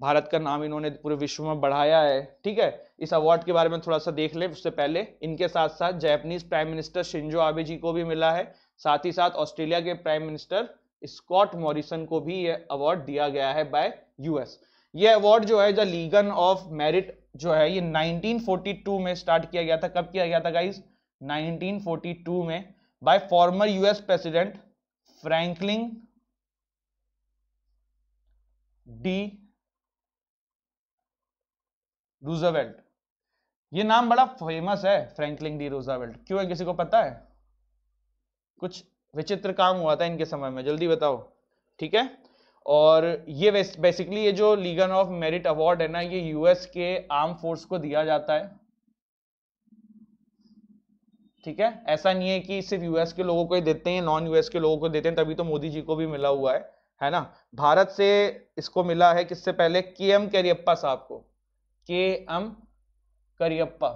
भारत का नाम इन्होंने पूरे विश्व में बढ़ाया है ठीक है इस अवार्ड के बारे में थोड़ा सा देख लें उससे पहले इनके साथ साथ Japanese prime minister Shinzo Abe ji को भी मिला है साथ ही साथ ऑस्ट्रेलिया के प्राइम मिनिस्टर स्कॉट मॉरिसन को भी यह अवार्ड दिया गया है बाय यूएस ये अवार्ड जो है द लीगन ऑफ मेरिट जो है ये 1942 में स्टार्ट किया गया था कब किया गया था गाइज 1942 में by former US president Franklin D Roosevelt ये नाम बड़ा फेमस है फ्रैंकलिन डी रूजावेल्ट क्यों है किसी को पता है कुछ विचित्र काम हुआ था इनके समय में जल्दी बताओ ठीक है और ये बेसिकली ये जो लीगन ऑफ मेरिट अवार्ड है ना ये यूएस के आर्म फोर्स को दिया जाता है ठीक है ऐसा नहीं है कि सिर्फ यूएस के लोगों को ही देते हैं नॉन यूएस के लोगों को देते हैं तभी तो मोदी जी को भी मिला हुआ है है ना भारत से इसको मिला है किससे पहले के एम करियप्पा साहब को के एम करियप्पा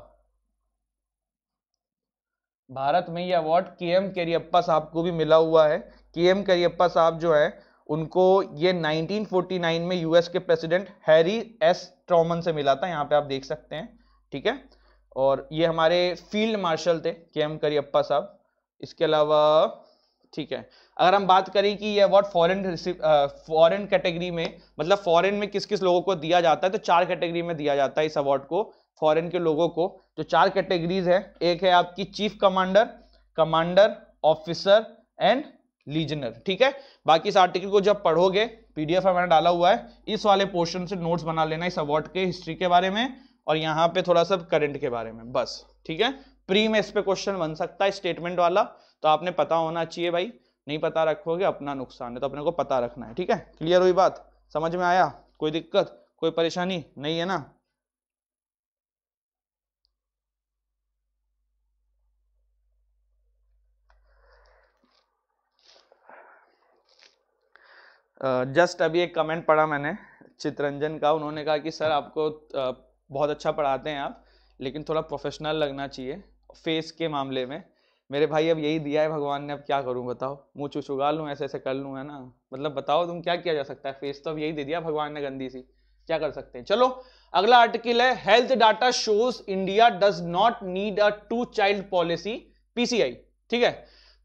भारत में ये अवार्ड के एम करियप्पा साहब को भी मिला हुआ है के एम करियप्पा साहब जो है उनको ये 1949 में यूएस के प्रेसिडेंट हैरी एस ट्रॉमन से मिला था यहाँ पे आप देख सकते हैं ठीक है और ये हमारे फील्ड मार्शल थे के एम करियप्पा साहब इसके अलावा ठीक है अगर हम बात करें कि ये अवार्ड फॉरेन फॉरेन कैटेगरी में मतलब फॉरेन में किस किस लोगों को दिया जाता है तो चार कैटेगरी में दिया जाता है इस अवार्ड को फॉरेन के लोगों को जो चार कैटेगरीज है एक है आपकी chief commander commander officer and legionnaire ठीक है बाकी इस आर्टिकल को जब पढ़ोगे पीडीएफ हमारा डाला हुआ है इस वाले पोर्शन से नोट्स बना लेना इस अवार्ड के हिस्ट्री के बारे में और यहाँ पे थोड़ा सा करंट के बारे में बस ठीक है प्री में इस पे क्वेश्चन बन सकता है स्टेटमेंट वाला तो आपने पता होना चाहिए भाई नहीं पता रखोगे अपना नुकसान है तो अपने को पता रखना है ठीक है क्लियर हुई बात समझ में आया कोई दिक्कत कोई परेशानी नहीं है ना जस्ट अभी एक कमेंट पढ़ा मैंने चित्रंजन का उन्होंने कहा कि सर आपको बहुत अच्छा पढ़ाते हैं आप लेकिन थोड़ा प्रोफेशनल लगना चाहिए फेस के मामले में मेरे भाई अब यही दिया है भगवान ने अब क्या करूँ बताओ मुँह चू चुगा लूँ ऐसे ऐसे कर लूँ है ना मतलब बताओ तुम क्या किया जा सकता है फेस तो अब यही दे दिया भगवान ने गंदी सी क्या कर सकते हैं चलो अगला आर्टिकल है health data shows India does not need a two child policy PCI ठीक है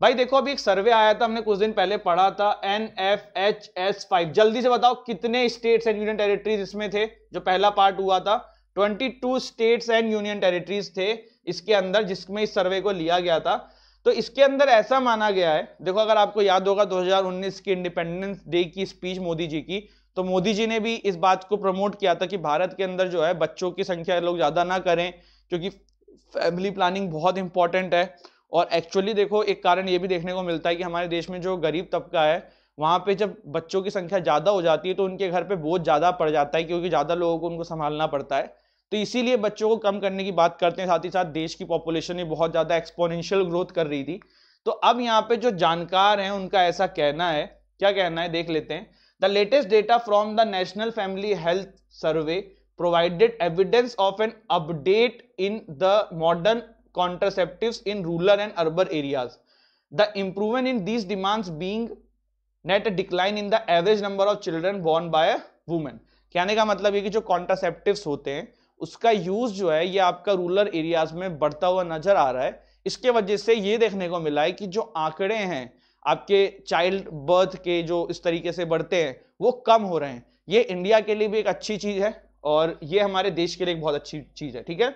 भाई देखो अभी एक सर्वे आया था हमने कुछ दिन पहले पढ़ा था N F H S five जल्दी से बताओ कितने स्टेट्स एंड यूनियन टेरिटरीज इसमें थे जो पहला पार्ट हुआ था 22 स्टेट्स एंड यूनियन टेरिटरीज थे इसके अंदर जिसमें इस सर्वे को लिया गया था तो इसके अंदर ऐसा माना गया है देखो अगर आपको याद होगा 2019 की इंडिपेंडेंस डे की स्पीच मोदी जी की तो मोदी जी ने भी इस बात को प्रमोट किया था कि भारत के अंदर जो है बच्चों की संख्या लोग ज़्यादा ना करें क्योंकि फैमिली प्लानिंग बहुत इंपॉर्टेंट है और एक्चुअली देखो एक कारण ये भी देखने को मिलता है कि हमारे देश में जो गरीब तबका है वहाँ पे जब बच्चों की संख्या ज़्यादा हो जाती है तो उनके घर पे बोझ ज़्यादा पड़ जाता है क्योंकि ज़्यादा लोगों को उनको संभालना पड़ता है तो इसीलिए बच्चों को कम करने की बात करते हैं साथ ही साथ देश की पॉपुलेशन ने बहुत ज़्यादा एक्सपोनेंशियल ग्रोथ कर रही थी तो अब यहाँ पे जो जानकार हैं उनका ऐसा कहना है क्या कहना है देख लेते हैं the latest data from the national family health survey provided evidence of an update in the modern contraceptives in rural and urban areas. The improvement in these demands being net a decline in the average number of children born by a woman. कहने का मतलब ये कि जो contraceptives होते हैं उसका use जो है ये आपका रूरल एरियाज में बढ़ता हुआ नजर आ रहा है इसके वजह से ये देखने को मिला है कि जो आंकड़े हैं आपके चाइल्ड बर्थ के जो इस तरीके से बढ़ते हैं वो कम हो रहे हैं ये इंडिया के लिए भी एक अच्छी चीज़ है और ये हमारे देश के लिए एक बहुत अच्छी चीज़ है ठीक है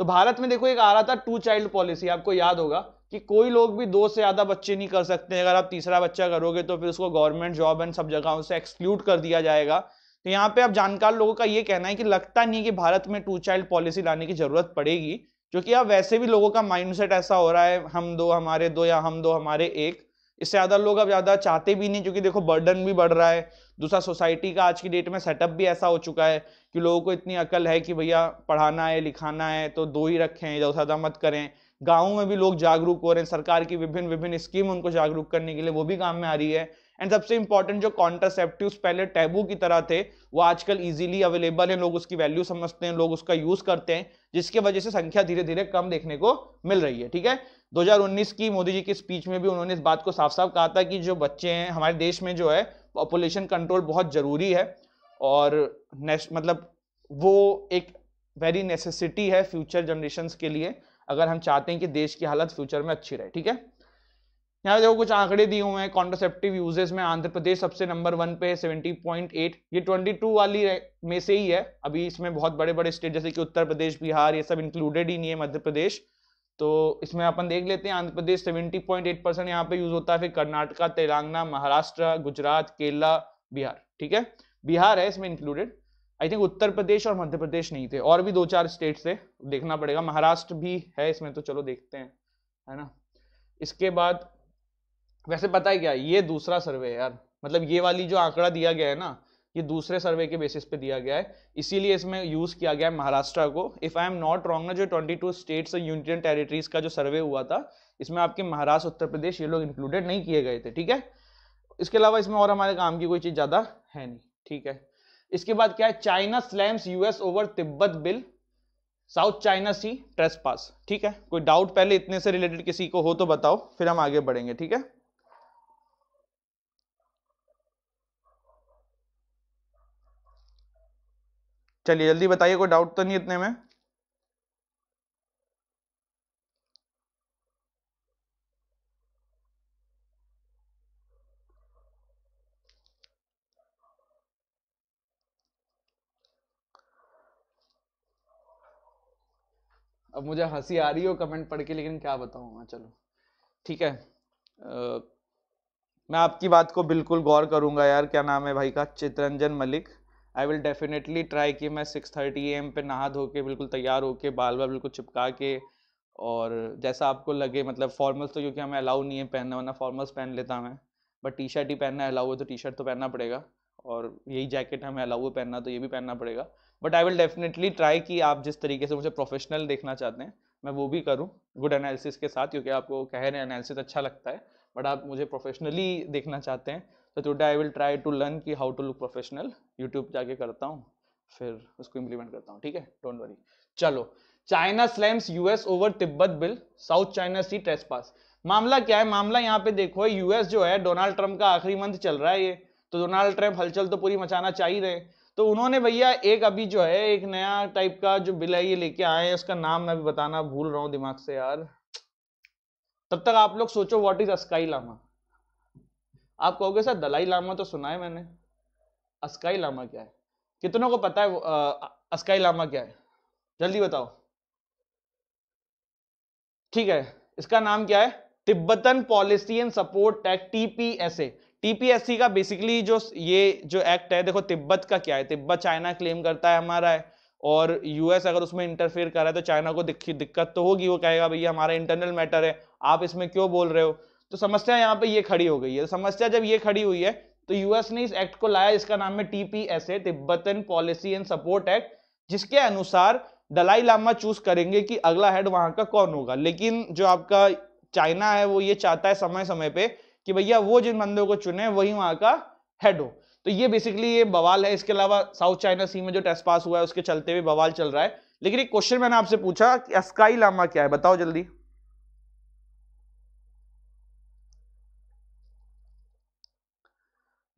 तो भारत में देखो एक आ रहा था टू चाइल्ड पॉलिसी आपको याद होगा कि कोई लोग भी दो से ज़्यादा बच्चे नहीं कर सकते अगर आप तीसरा बच्चा करोगे तो फिर उसको गवर्नमेंट जॉब एंड सब जगहों से एक्सक्लूड कर दिया जाएगा तो यहाँ पे आप जानकार लोगों का ये कहना है कि लगता नहीं कि भारत में टू चाइल्ड पॉलिसी लाने की ज़रूरत पड़ेगी क्योंकि अब वैसे भी लोगों का माइंड ऐसा हो रहा है हम दो हमारे दो या हम दो हमारे एक इससे ज़्यादा लोग अब ज़्यादा चाहते भी नहीं क्योंकि देखो बर्डन भी बढ़ रहा है दूसरा सोसाइटी का आज की डेट में सेटअप भी ऐसा हो चुका है कि लोगों को इतनी अकल है कि भैया पढ़ाना है लिखाना है तो दो ही रखें इधर उधर मत करें गाँव में भी लोग जागरूक हो रहे हैं सरकार की विभिन्न विभिन्न स्कीम उनको जागरूक करने के लिए वो भी काम में आ रही है एंड सबसे इंपॉर्टेंट जो कॉन्ट्रासेप्टिव पहले टैबू की तरह थे वो आजकल इजीली अवेलेबल है लोग उसकी वैल्यू समझते हैं लोग उसका यूज करते हैं जिसकी वजह से संख्या धीरे धीरे कम देखने को मिल रही है ठीक है 2019 की मोदी जी की स्पीच में भी उन्होंने इस बात को साफ साफ कहा था कि जो बच्चे हैं हमारे देश में जो है पॉपुलेशन कंट्रोल बहुत जरूरी है और मतलब वो एक वेरी नेसेसिटी है फ्यूचर जनरेशन के लिए अगर हम चाहते हैं कि देश की हालत फ्यूचर में अच्छी रहे ठीक है यहाँ देखो कुछ आंकड़े दिए हुए हैं कॉन्ट्रोसेप्टिव यूजेस में आंध्र प्रदेश सबसे नंबर वन पे है एट ये ट्वेंटी टू वाली में से ही है अभी इसमें बहुत बड़े बड़े स्टेट जैसे कि उत्तर प्रदेश बिहार ये सब इंक्लूडेड ही नहीं है मध्य प्रदेश तो इसमें अपन देख लेते हैं Andhra Pradesh seventy point eight percent यहाँ पे यूज होता है फिर कर्नाटका तेलंगाना महाराष्ट्र गुजरात केरला बिहार ठीक है बिहार है इसमें इंक्लूडेड आई थिंक उत्तर प्रदेश और मध्य प्रदेश नहीं थे और भी दो चार स्टेट थे देखना पड़ेगा महाराष्ट्र भी है इसमें तो चलो देखते हैं है ना इसके बाद वैसे पता है क्या ये दूसरा सर्वे है यार मतलब ये वाली जो आंकड़ा दिया गया है ना ये दूसरे सर्वे के बेसिस पे दिया गया है इसीलिए इसमें यूज किया गया है महाराष्ट्र को if I am not wrong ना जो 22 स्टेट्स और यूनियन टेरिटरीज का जो सर्वे हुआ था इसमें आपके महाराष्ट्र उत्तर प्रदेश ये लोग इंक्लूडेड नहीं किए गए थे ठीक है इसके अलावा इसमें और हमारे काम की कोई चीज ज्यादा है नहीं ठीक है इसके बाद क्या है China slams US over Tibet bill South China Sea trespass ठीक है कोई डाउट पहले इतने से रिलेटेड किसी को हो तो बताओ फिर हम आगे बढ़ेंगे ठीक है चलिए जल्दी बताइए कोई डाउट तो नहीं इतने में अब मुझे हंसी आ रही हो कमेंट पढ़ के लेकिन क्या बताऊँ मैं चलो ठीक है आ, मैं आपकी बात को बिल्कुल गौर करूंगा यार क्या नाम है भाई का Chitranjan Malik I will definitely try कि मैं सिक्स थर्टी एम पे नहा धो के बिल्कुल तैयार होके बाल बाल बिल्कुल चिपका के और जैसा आपको लगे मतलब फॉर्मल्स तो क्योंकि हमें अलाउ नहीं है पहनना वरना फॉर्मल्स पहन लेता मैं बट टी शर्ट ही पहनना अलाउ है तो टी शर्ट तो पहनना पड़ेगा और यही जैकेट हमें अलाउ है पहनना तो ये भी पहनना पड़ेगा but I will definitely try कि आप जिस तरीके से मुझे प्रोफेशनल देखना चाहते हैं मैं वो भी करूँ गुड एनालिसिस के साथ क्योंकि आपको कह रहे हैं एनालिसिस अच्छा लगता है बट आप मुझे प्रोफेशनली देखना चाहते हैं तो today I will try to learn कि how to look professional YouTube जाके करता हूँ फिर उसको इम्प्लीमेंट करता हूँ ठीक है डोंट वरी चलो China slams US over Tibet bill South China Sea trespass मामला क्या है मामला यहाँ पे देखो यूएस जो है डोनाल्ड ट्रंप का आखिरी मंथ चल रहा है ये तो डोनाल्ड ट्रंप हलचल तो पूरी मचाना चाह ही रहे तो उन्होंने भैया एक अभी जो है एक नया टाइप का जो बिल है ये लेके आए हैं उसका नाम मैं भी बताना भूल रहा हूँ दिमाग से यार तब तक आप लोग सोचो व्हाट इज अस्काई लामा आप कहोगे सर दलाई लामा तो सुना है मैंने अस्काई लामा क्या है कितनों को पता है आ, अस्काई लामा क्या है जल्दी बताओ ठीक है इसका नाम क्या है Tibetan policy and support act TPSA TPSC का बेसिकली जो ये जो एक्ट है देखो तिब्बत का क्या है तिब्बत चाइना क्लेम करता है हमारा है और यूएस अगर उसमें इंटरफेयर कर रहा है तो चाइना को दिक्कत तो होगी वो कहेगा भैया हमारा इंटरनल मैटर है आप इसमें क्यों बोल रहे हो तो समस्या यहाँ पे ये खड़ी हो गई है तो समस्या जब ये खड़ी हुई है तो यूएस ने इस एक्ट को लाया इसका नाम है TPSA Tibetan policy and support act जिसके अनुसार दलाई लामा चूज करेंगे कि अगला हेड वहां का कौन होगा लेकिन जो आपका चाइना है वो ये चाहता है समय समय पर कि भैया वो जिन बंदों को चुने वही वहां का हेड हो तो ये बेसिकली ये बवाल है इसके अलावा साउथ चाइना सी में जो टेस्ट पास हुआ है उसके चलते हुए बवाल चल रहा है लेकिन एक क्वेश्चन मैंने आपसे पूछा कि अस्काई लामा क्या है बताओ जल्दी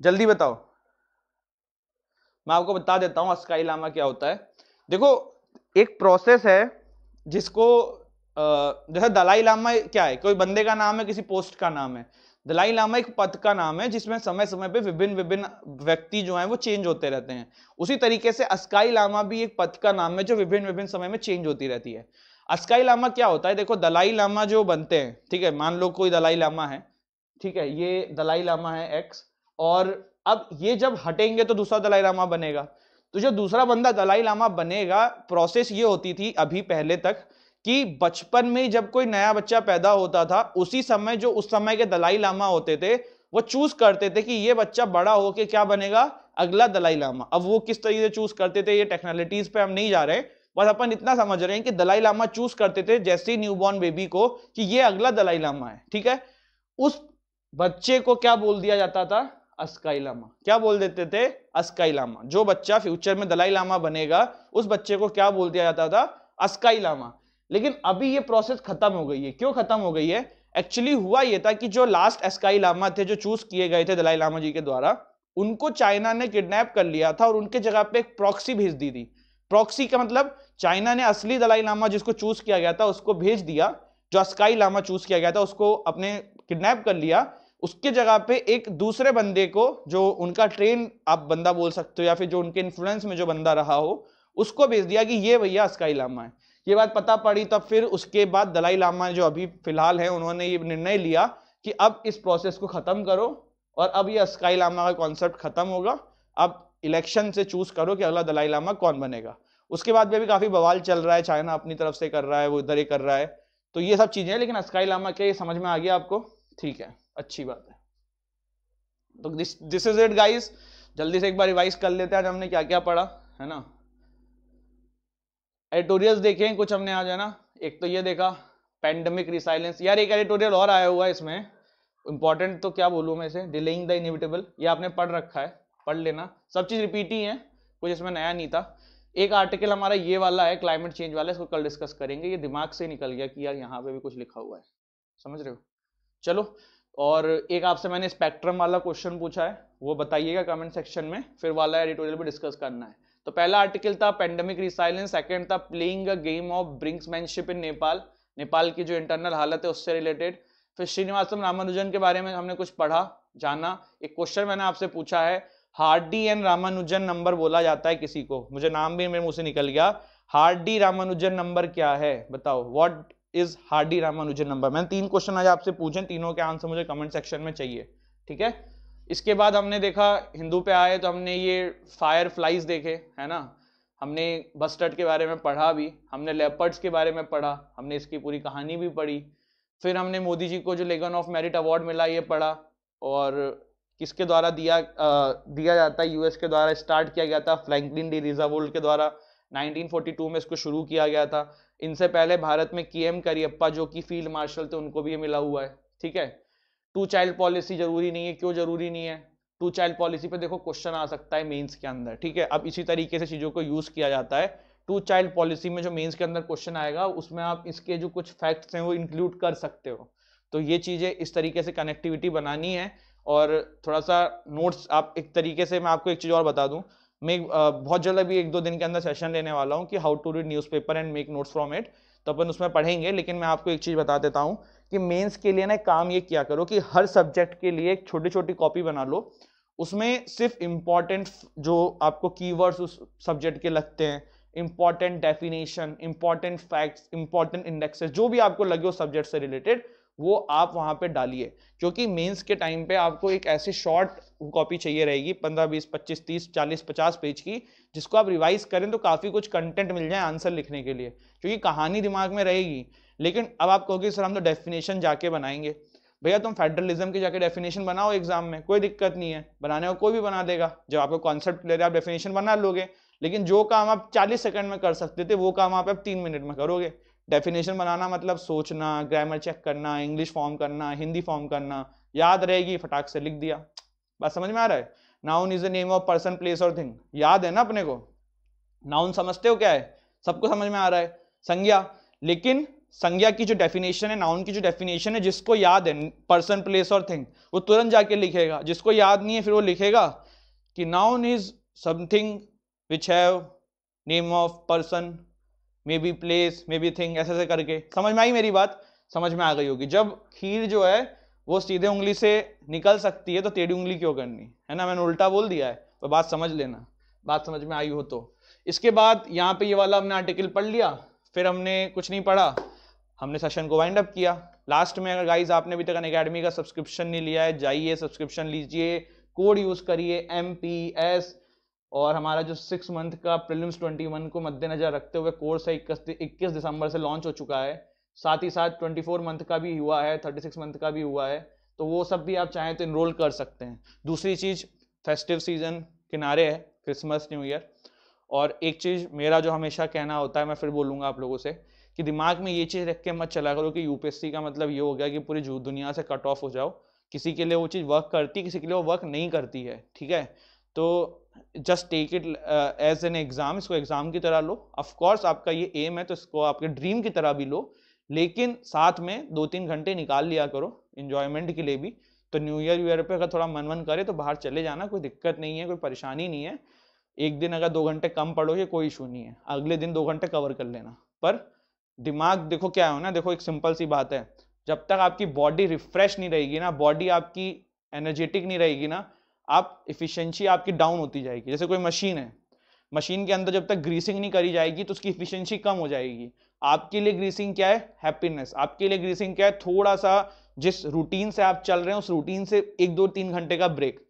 जल्दी बताओ मैं आपको बता देता हूं अस्काई लामा क्या होता है देखो एक प्रोसेस है जिसको जैसे दलाई लामा क्या है कोई बंदे का नाम है किसी पोस्ट का नाम है दलाई लामा एक पद का नाम है जिसमें समय समय पे विभिन्न विभिन्न व्यक्ति जो हैं वो चेंज होते रहते हैं उसी तरीके से अस्काई लामा भी एक पद का नाम है जो विभिन्न विभिन्न समय में चेंज होती रहती है अस्काई लामा क्या होता है देखो दलाई लामा जो बनते हैं ठीक है मान लो कोई दलाई लामा है ठीक है ये दलाई लामा है एक्स और अब ये जब हटेंगे तो दूसरा दलाई लामा बनेगा तो जो दूसरा बंदा दलाई लामा बनेगा प्रोसेस ये होती थी अभी पहले तक कि बचपन में जब कोई नया बच्चा पैदा होता था उसी समय जो उस समय के दलाई लामा होते थे वो चूज करते थे कि ये बच्चा बड़ा होके क्या बनेगा अगला दलाई लामा अब वो किस तरीके से चूज करते थे ये टेक्नोलिटीज पे हम नहीं जा रहे बस अपन इतना समझ रहे हैं कि दलाई लामा चूज करते थे जैसे न्यूबॉर्न बेबी को कि ये अगला दलाई लामा है ठीक है उस बच्चे को क्या बोल दिया जाता था अस्काई लामा क्या बोल देते थे अस्काई लामा जो बच्चा फ्यूचर में दलाई लामा बनेगा उस बच्चे को क्या बोल दिया जाता था अस्काई लामा लेकिन अभी ये प्रोसेस खत्म हो गई है क्यों खत्म हो गई है एक्चुअली हुआ ये था कि जो लास्ट एस्काई लामा थे जो चूज किए गए थे दलाई लामा जी के द्वारा उनको चाइना ने किडनैप कर लिया था और उनके जगह पे एक प्रॉक्सी भेज दी थी प्रॉक्सी का मतलब चाइना ने असली दलाई लामा जिसको चूज किया गया था उसको भेज दिया जो अस्काई लामा चूज किया गया था उसको अपने किडनैप कर लिया उसके जगह पे एक दूसरे बंदे को जो उनका ट्रेन आप बंदा बोल सकते हो या फिर जो उनके इन्फ्लुएंस में जो बंदा रहा हो उसको भेज दिया कि ये भैया अस्काई लामा है ये बात पता पड़ी तब फिर उसके बाद दलाई लामा जो अभी फिलहाल है उन्होंने ये निर्णय लिया कि अब इस प्रोसेस को ख़त्म करो और अब ये अस्काई लामा का कॉन्सेप्ट ख़त्म होगा अब इलेक्शन से चूज़ करो कि अगला दलाई लामा कौन बनेगा उसके बाद में भी काफ़ी बवाल चल रहा है चाइना अपनी तरफ से कर रहा है वो इधर ही कर रहा है तो ये सब चीज़ें लेकिन अस्काई लामा के ये समझ में आ गया आपको ठीक है अच्छी बात है तो this this is it guys जल्दी से एक बार रिवाइज कर लेते हैं आज हमने क्या क्या पढ़ा है ना एडिटोरियल्स देखे हैं कुछ हमने आज है ना एक तो ये देखा पैंडमिक रिसाइलेंस यार एक एडिटोरियल और आया हुआ है इसमें इंपॉर्टेंट तो क्या बोलूँ मैं इसे डिलेइंग द इनिविटेबल ये आपने पढ़ रखा है पढ़ लेना सब चीज़ रिपीट ही है कुछ इसमें नया नहीं था एक आर्टिकल हमारा ये वाला है क्लाइमेट चेंज वाला इसको कल डिस्कस करेंगे ये दिमाग से निकल गया कि यार यहाँ पे भी कुछ लिखा हुआ है समझ रहे हो चलो और एक आपसे मैंने स्पेक्ट्रम वाला क्वेश्चन पूछा है वो बताइएगा कमेंट सेक्शन में फिर वाला एडिटोरियल भी डिस्कस करना है तो पहला आर्टिकल था पेंडेमिक रिसाइलेंस सेकंड था playing a game of brinkmanship in Nepal Nepal की जो इंटरनल हालत है उससे रिलेटेड फिर श्रीनिवासम रामानुजन के बारे में हमने कुछ पढ़ा जाना एक क्वेश्चन मैंने आपसे पूछा है हार्डी एंड रामानुजन नंबर बोला जाता है किसी को मुझे नाम भी मेरे मुंह से निकल गया हार्डी रामानुजन नंबर क्या है बताओ what is Hardy Ramanujan number मैंने तीन क्वेश्चन आज आपसे पूछे तीनों के आंसर मुझे कमेंट सेक्शन में चाहिए ठीक है इसके बाद हमने देखा हिंदू पे आए तो हमने ये फायर फ्लाइज देखे है ना हमने बस्टर्ड के बारे में पढ़ा भी हमने लेपर्ड्स के बारे में पढ़ा हमने इसकी पूरी कहानी भी पढ़ी फिर हमने मोदी जी को जो लेगन ऑफ मेरिट अवार्ड मिला ये पढ़ा और किसके द्वारा दिया आ, दिया जाता है यूएस के द्वारा स्टार्ट किया गया था फ्रैंकलिन डी रिजावोल्ड के द्वारा 1942 में इसको शुरू किया गया था इनसे पहले भारत में के एम करियप्पा जो कि फील्ड मार्शल थे उनको भी ये मिला हुआ है ठीक है टू चाइल्ड पॉलिसी जरूरी नहीं है क्यों जरूरी नहीं है टू चाइल्ड पॉलिसी पे देखो क्वेश्चन आ सकता है मेंस के अंदर ठीक है अब इसी तरीके से चीज़ों को यूज़ किया जाता है टू चाइल्ड पॉलिसी में जो मेंस के अंदर क्वेश्चन आएगा उसमें आप इसके जो कुछ फैक्ट्स हैं वो इंक्लूड कर सकते हो तो ये चीज़ें इस तरीके से कनेक्टिविटी बनानी है और थोड़ा सा नोट्स आप एक तरीके से मैं आपको एक चीज़ और बता दूं मैं बहुत जल्द अभी एक दो दिन के अंदर सेशन लेने वाला हूँ कि how to read newspaper and make notes from it तो अपन उसमें पढ़ेंगे लेकिन मैं आपको एक चीज़ बता देता हूँ कि मेंस के लिए ना काम ये किया करो कि हर सब्जेक्ट के लिए एक छोटी छोटी कॉपी बना लो उसमें सिर्फ इम्पॉर्टेंट जो आपको कीवर्ड्स उस सब्जेक्ट के लगते हैं important definition important facts important indexes जो भी आपको लगे उस सब्जेक्ट से रिलेटेड वो आप वहाँ पे डालिए क्योंकि मेंस के टाइम पे आपको एक ऐसी शॉर्ट कॉपी चाहिए रहेगी पंद्रह बीस पच्चीस तीस चालीस पचास पेज की जिसको आप रिवाइज करें तो काफ़ी कुछ कंटेंट मिल जाए आंसर लिखने के लिए क्योंकि कहानी दिमाग में रहेगी लेकिन अब आप कहोगे सर हम तो डेफिनेशन जाके बनाएंगे भैया तुम फेडरलिज्म की जाके डेफिनेशन बनाओ एग्जाम में कोई दिक्कत नहीं है बनाने को कोई भी बना देगा जब आपको कॉन्सेप्ट क्लियर है आप डेफिनेशन बना लोगे लेकिन जो काम आप 40 सेकंड में कर सकते थे वो काम आप अब तीन मिनट में करोगे डेफिनेशन बनाना मतलब सोचना ग्रामर चेक करना इंग्लिश फॉर्म करना हिंदी फॉर्म करना याद रहेगी फटाक से लिख दिया बात समझ में आ रहा है noun is the name of person place और थिंग याद है ना अपने को नाउन समझते हो क्या है सबको समझ में आ रहा है संज्ञा लेकिन संज्ञा की जो डेफिनेशन है नाउन की जो डेफिनेशन है जिसको याद है पर्सन प्लेस और थिंग वो तुरंत जाके लिखेगा जिसको याद नहीं है फिर वो लिखेगा कि noun is something which have name of person maybe place maybe thing ऐसे ऐसे करके समझ में आई मेरी बात समझ में आ गई होगी जब खीर जो है वो सीधे उंगली से निकल सकती है तो टेढ़ी उंगली क्यों करनी है ना मैंने उल्टा बोल दिया है तो बात समझ लेना बात समझ में आई हो तो इसके बाद यहाँ पे ये वाला हमने आर्टिकल पढ़ लिया फिर हमने कुछ नहीं पढ़ा हमने सेशन को वाइंड अप किया लास्ट में अगर गाइज आपने अभी तक अन अकेडमी का सब्सक्रिप्शन नहीं लिया है जाइए सब्सक्रिप्शन लीजिए कोड यूज़ करिए एम पी एस और हमारा जो सिक्स मंथ का प्रिलिम्स 21 को मद्देनजर रखते हुए कोर्स है इक्कीस इक्कीस दिसंबर से लॉन्च हो चुका है साथ ही साथ 24 मंथ का भी हुआ है 36 मंथ का भी हुआ है तो वो सब भी आप चाहें तो इनरोल कर सकते हैं दूसरी चीज़ फेस्टिव सीजन किनारे है क्रिसमस न्यू ईयर और एक चीज़ मेरा जो हमेशा कहना होता है मैं फिर बोलूँगा आप लोगों से कि दिमाग में ये चीज़ रख के मत चला करो कि यूपीएससी का मतलब ये हो गया कि पूरी दुनिया से कट ऑफ हो जाओ किसी के लिए वो चीज़ वर्क करती किसी के लिए वो वर्क नहीं करती है ठीक है तो just take it as an exam इसको एग्जाम की तरह लो ऑफकोर्स आपका ये एम है तो इसको आपके ड्रीम की तरह भी लो लेकिन साथ में दो तीन घंटे निकाल लिया करो इंजॉयमेंट के लिए भी तो न्यू ईयर वीयर पर अगर थोड़ा मन मन करे तो बाहर चले जाना कोई दिक्कत नहीं है कोई परेशानी नहीं है एक दिन अगर दो घंटे कम पढ़ोगे कोई इशू नहीं है अगले दिन दो घंटे कवर कर लेना पर दिमाग देखो क्या हो ना देखो एक सिंपल सी बात है जब तक आपकी बॉडी रिफ्रेश नहीं रहेगी ना बॉडी आपकी एनर्जेटिक नहीं रहेगी ना आप इफिशियंसी आपकी डाउन होती जाएगी जैसे कोई मशीन है मशीन के अंदर जब तक ग्रीसिंग नहीं करी जाएगी तो उसकी इफिशियंसी कम हो जाएगी आपके लिए ग्रीसिंग क्या है हैप्पीनेस आपके लिए ग्रीसिंग क्या है थोड़ा सा जिस रूटीन से आप चल रहे हैं उस रूटीन से एक दो तीन घंटे का ब्रेक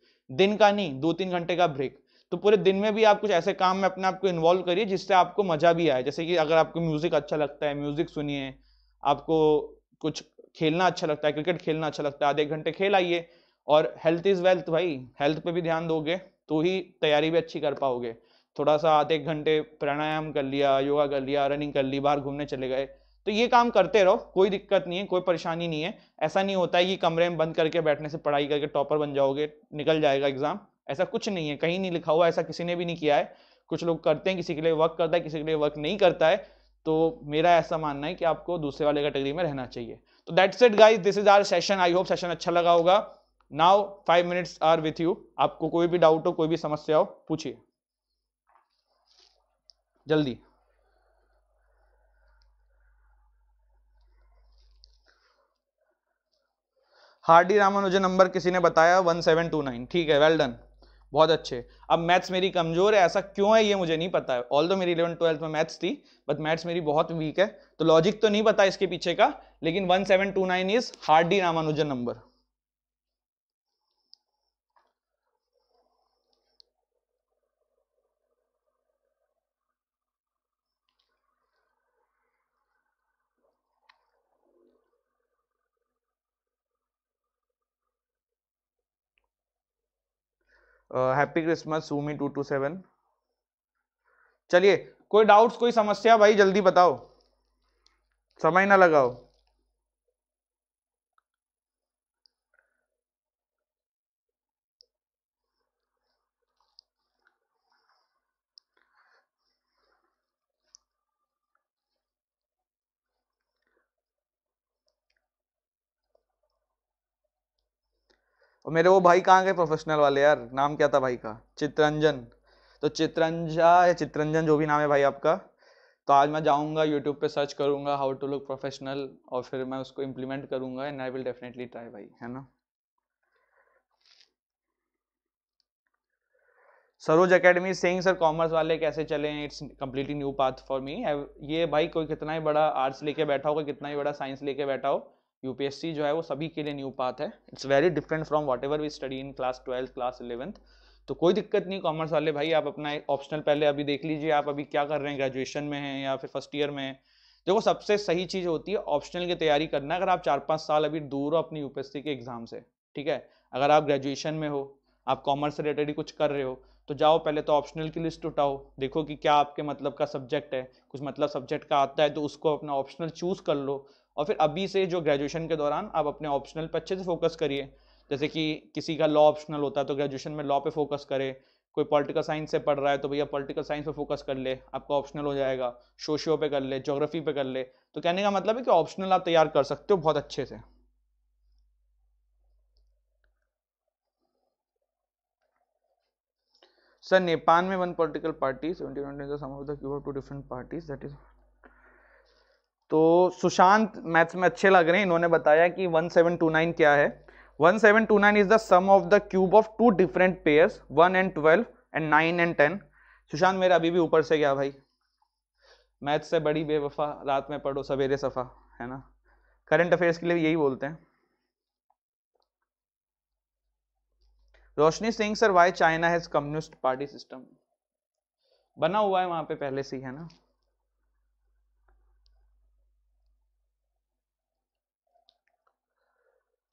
दिन का नहीं दो तीन घंटे का ब्रेक तो पूरे दिन में भी आप कुछ ऐसे काम में अपने आप को इन्वॉल्व करिए जिससे आपको मजा भी आए जैसे कि अगर आपको म्यूजिक अच्छा लगता है म्यूजिक सुनिए आपको कुछ खेलना अच्छा लगता है क्रिकेट खेलना अच्छा लगता है आधे घंटे खेल आइए और हेल्थ इज वेल्थ भाई हेल्थ पे भी ध्यान दोगे तो ही तैयारी भी अच्छी कर पाओगे थोड़ा सा आधे एक घंटे प्राणायाम कर लिया योगा कर लिया रनिंग कर ली बाहर घूमने चले गए तो ये काम करते रहो कोई दिक्कत नहीं है कोई परेशानी नहीं है ऐसा नहीं होता है कि कमरे में बंद करके बैठने से पढ़ाई करके टॉपर बन जाओगे निकल जाएगा एग्जाम ऐसा कुछ नहीं है कहीं नहीं लिखा हुआ ऐसा किसी ने भी नहीं किया है कुछ लोग करते हैं किसी के लिए वर्क करता है किसी के लिए वर्क नहीं करता है तो मेरा ऐसा मानना है कि आपको दूसरे वाले कैटेगरी में रहना चाहिए तो that's it guys this is our session I hope session अच्छा लगा होगा now five minutes are with you आपको कोई भी डाउट हो कोई भी समस्या हो पूछिए जल्दी हार्डी रामानुजन नंबर किसी ने बताया 1729 ठीक है वेल डन बहुत अच्छे अब मैथ्स मेरी कमजोर है ऐसा क्यों है ये मुझे नहीं पता है ऑल दो मेरी इलेवन ट्वेल्थ में मैथ्स थी बट मैथ्स मेरी बहुत वीक है तो लॉजिक तो नहीं पता इसके पीछे का लेकिन 1729 seven two nine is Hardy Ramanujan number happy Christmas Sumi two two seven चलिए कोई डाउट्स कोई समस्या भाई जल्दी बताओ समय ना लगाओ और मेरे वो भाई कहाँ गए प्रोफेशनल वाले यार नाम क्या था भाई का चित्रंजन तो चित्रंजा या चित्रंजन जो भी नाम है भाई आपका तो आज मैं जाऊँगा यूट्यूब पे सर्च करूँगा हाउ टू लुक प्रोफेशनल और फिर मैं उसको इम्प्लीमेंट करूँगा and I will definitely try भाई है ना सरोज अकेडमी सेंग सर कॉमर्स वाले कैसे चले it's completely new path for me ये भाई कोई कितना ही बड़ा आर्ट्स लेके बैठा हो कोई कितना ही बड़ा साइंस लेके बैठा हो यूपीएससी जो है वो सभी के लिए न्यू पाथ है it's very different from whatever we study in class twelfth class eleventh तो कोई दिक्कत नहीं कॉमर्स वाले भाई आप अपना ऑप्शनल पहले अभी देख लीजिए आप अभी क्या कर रहे हैं ग्रेजुएशन में हैं या फिर फर्स्ट ईयर में है देखो सबसे सही चीज़ होती है ऑप्शनल की तैयारी करना अगर आप चार पाँच साल अभी दूर हो अपनी यूपीएससी के एग्ज़ाम से ठीक है अगर आप ग्रेजुएशन में हो आप कॉमर्स से रिलेटेड ही कुछ कर रहे हो तो जाओ पहले तो ऑप्शनल की लिस्ट उठाओ देखो कि क्या आपके मतलब का सब्जेक्ट है कुछ मतलब सब्जेक्ट का आता है तो उसको अपना ऑप्शनल चूज़ कर लो और फिर अभी से जो ग्रेजुएशन के दौरान आप अपने ऑप्शनल पर अच्छे से फोकस करिए जैसे कि किसी का लॉ ऑप्शनल होता है तो ग्रेजुएशन में लॉ पे फोकस करे कोई पॉलिटिकल साइंस से पढ़ रहा है तो भैया पॉलिटिकल साइंस पे फोकस कर ले आपका ऑप्शनल हो जाएगा सोशियो पे कर ले जोग्राफी पे कर ले तो कहने का मतलब है कि ऑप्शनल आप तैयार कर सकते हो बहुत अच्छे से सर नेपाल में one political party seventy two different parties that is तो सुशांत मैथ्स में अच्छे लग रहे हैं इन्होंने बताया कि 1729 क्या है 1729 is the sum of the cube of two different pairs one and twelve and nine and ten Sushant मेरा अभी भी ऊपर से गया भाई मैथ्स से बड़ी बेवफा रात में पढ़ो सवेरे सफ़ा है ना करंट अफेयर्स के लिए यही बोलते हैं Roshni Singh sir why China has communist party system बना हुआ है वहां पे पहले से ही है ना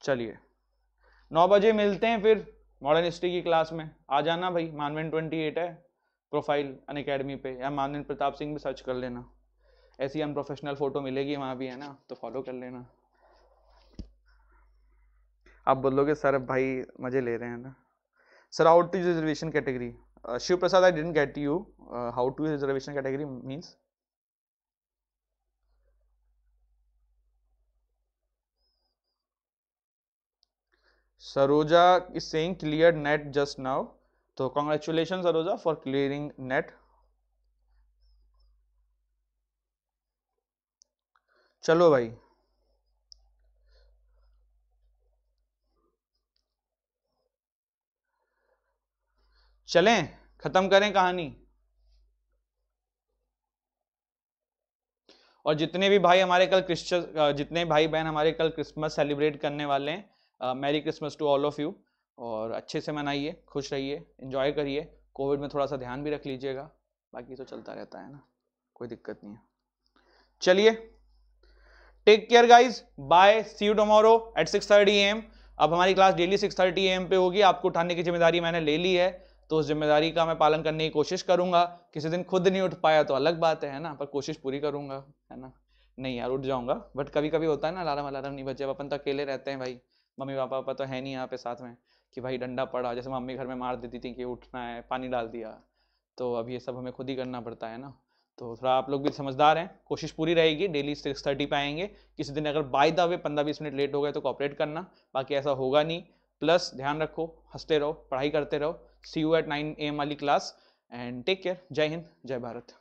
चलिए नौ बजे मिलते हैं फिर मॉडर्न हिस्ट्री की क्लास में आ जाना भाई मानवेन ट्वेंटी एट है प्रोफाइल अन अकेडमी पे या मानवेन प्रताप सिंह भी सर्च कर लेना ऐसी अनप्रोफेशनल फ़ोटो मिलेगी वहाँ भी है ना तो फॉलो कर लेना आप बोलोगे सर भाई मज़े ले रहे हैं ना sir out to reservation category Shiv Prasad I didn't get you how to reservation category means Saroja is से क्लियर नेट जस्ट नाउ तो congratulation Saroja for clearing NET चलो भाई चलें खत्म करें कहानी और जितने भी भाई हमारे कल क्रिश्चन जितने भाई बहन हमारे कल क्रिसमस सेलिब्रेट करने वाले हैं merry Christmas to all of you और अच्छे से मनाइए खुश रहिए इन्जॉय करिए कोविड में थोड़ा सा ध्यान भी रख लीजिएगा बाकी तो चलता रहता है ना कोई दिक्कत नहीं है चलिए take care guys bye see you tomorrow at six thirty AM अब हमारी class daily six thirty AM पे होगी आपको उठाने की जिम्मेदारी मैंने ले ली है तो उस जिम्मेदारी का मैं पालन करने की कोशिश करूंगा किसी दिन खुद नहीं उठ पाया तो अलग बात है ना पर कोशिश पूरी करूंगा है ना नहीं यार उठ जाऊंगा बट कभी कभी होता है ना अलार्म अलार्म नहीं बचे अब अपन तो अकेले रहते हैं भाई मम्मी पापा पापा तो है नहीं यहाँ पे साथ में कि भाई डंडा पड़ा जैसे मम्मी घर में मार देती थी कि उठना है पानी डाल दिया तो अब ये सब हमें खुद ही करना पड़ता है ना तो थोड़ा आप लोग भी समझदार हैं कोशिश पूरी रहेगी डेली सिक्स थर्टी पर आएंगे किसी दिन अगर बाई द वे पंद्रह बीस मिनट लेट हो गए तो कॉपरेट करना बाकी ऐसा होगा नहीं प्लस ध्यान रखो हंसते रहो पढ़ाई करते रहो see you at nine A M वाली क्लास एंड टेक केयर जय हिंद जय भारत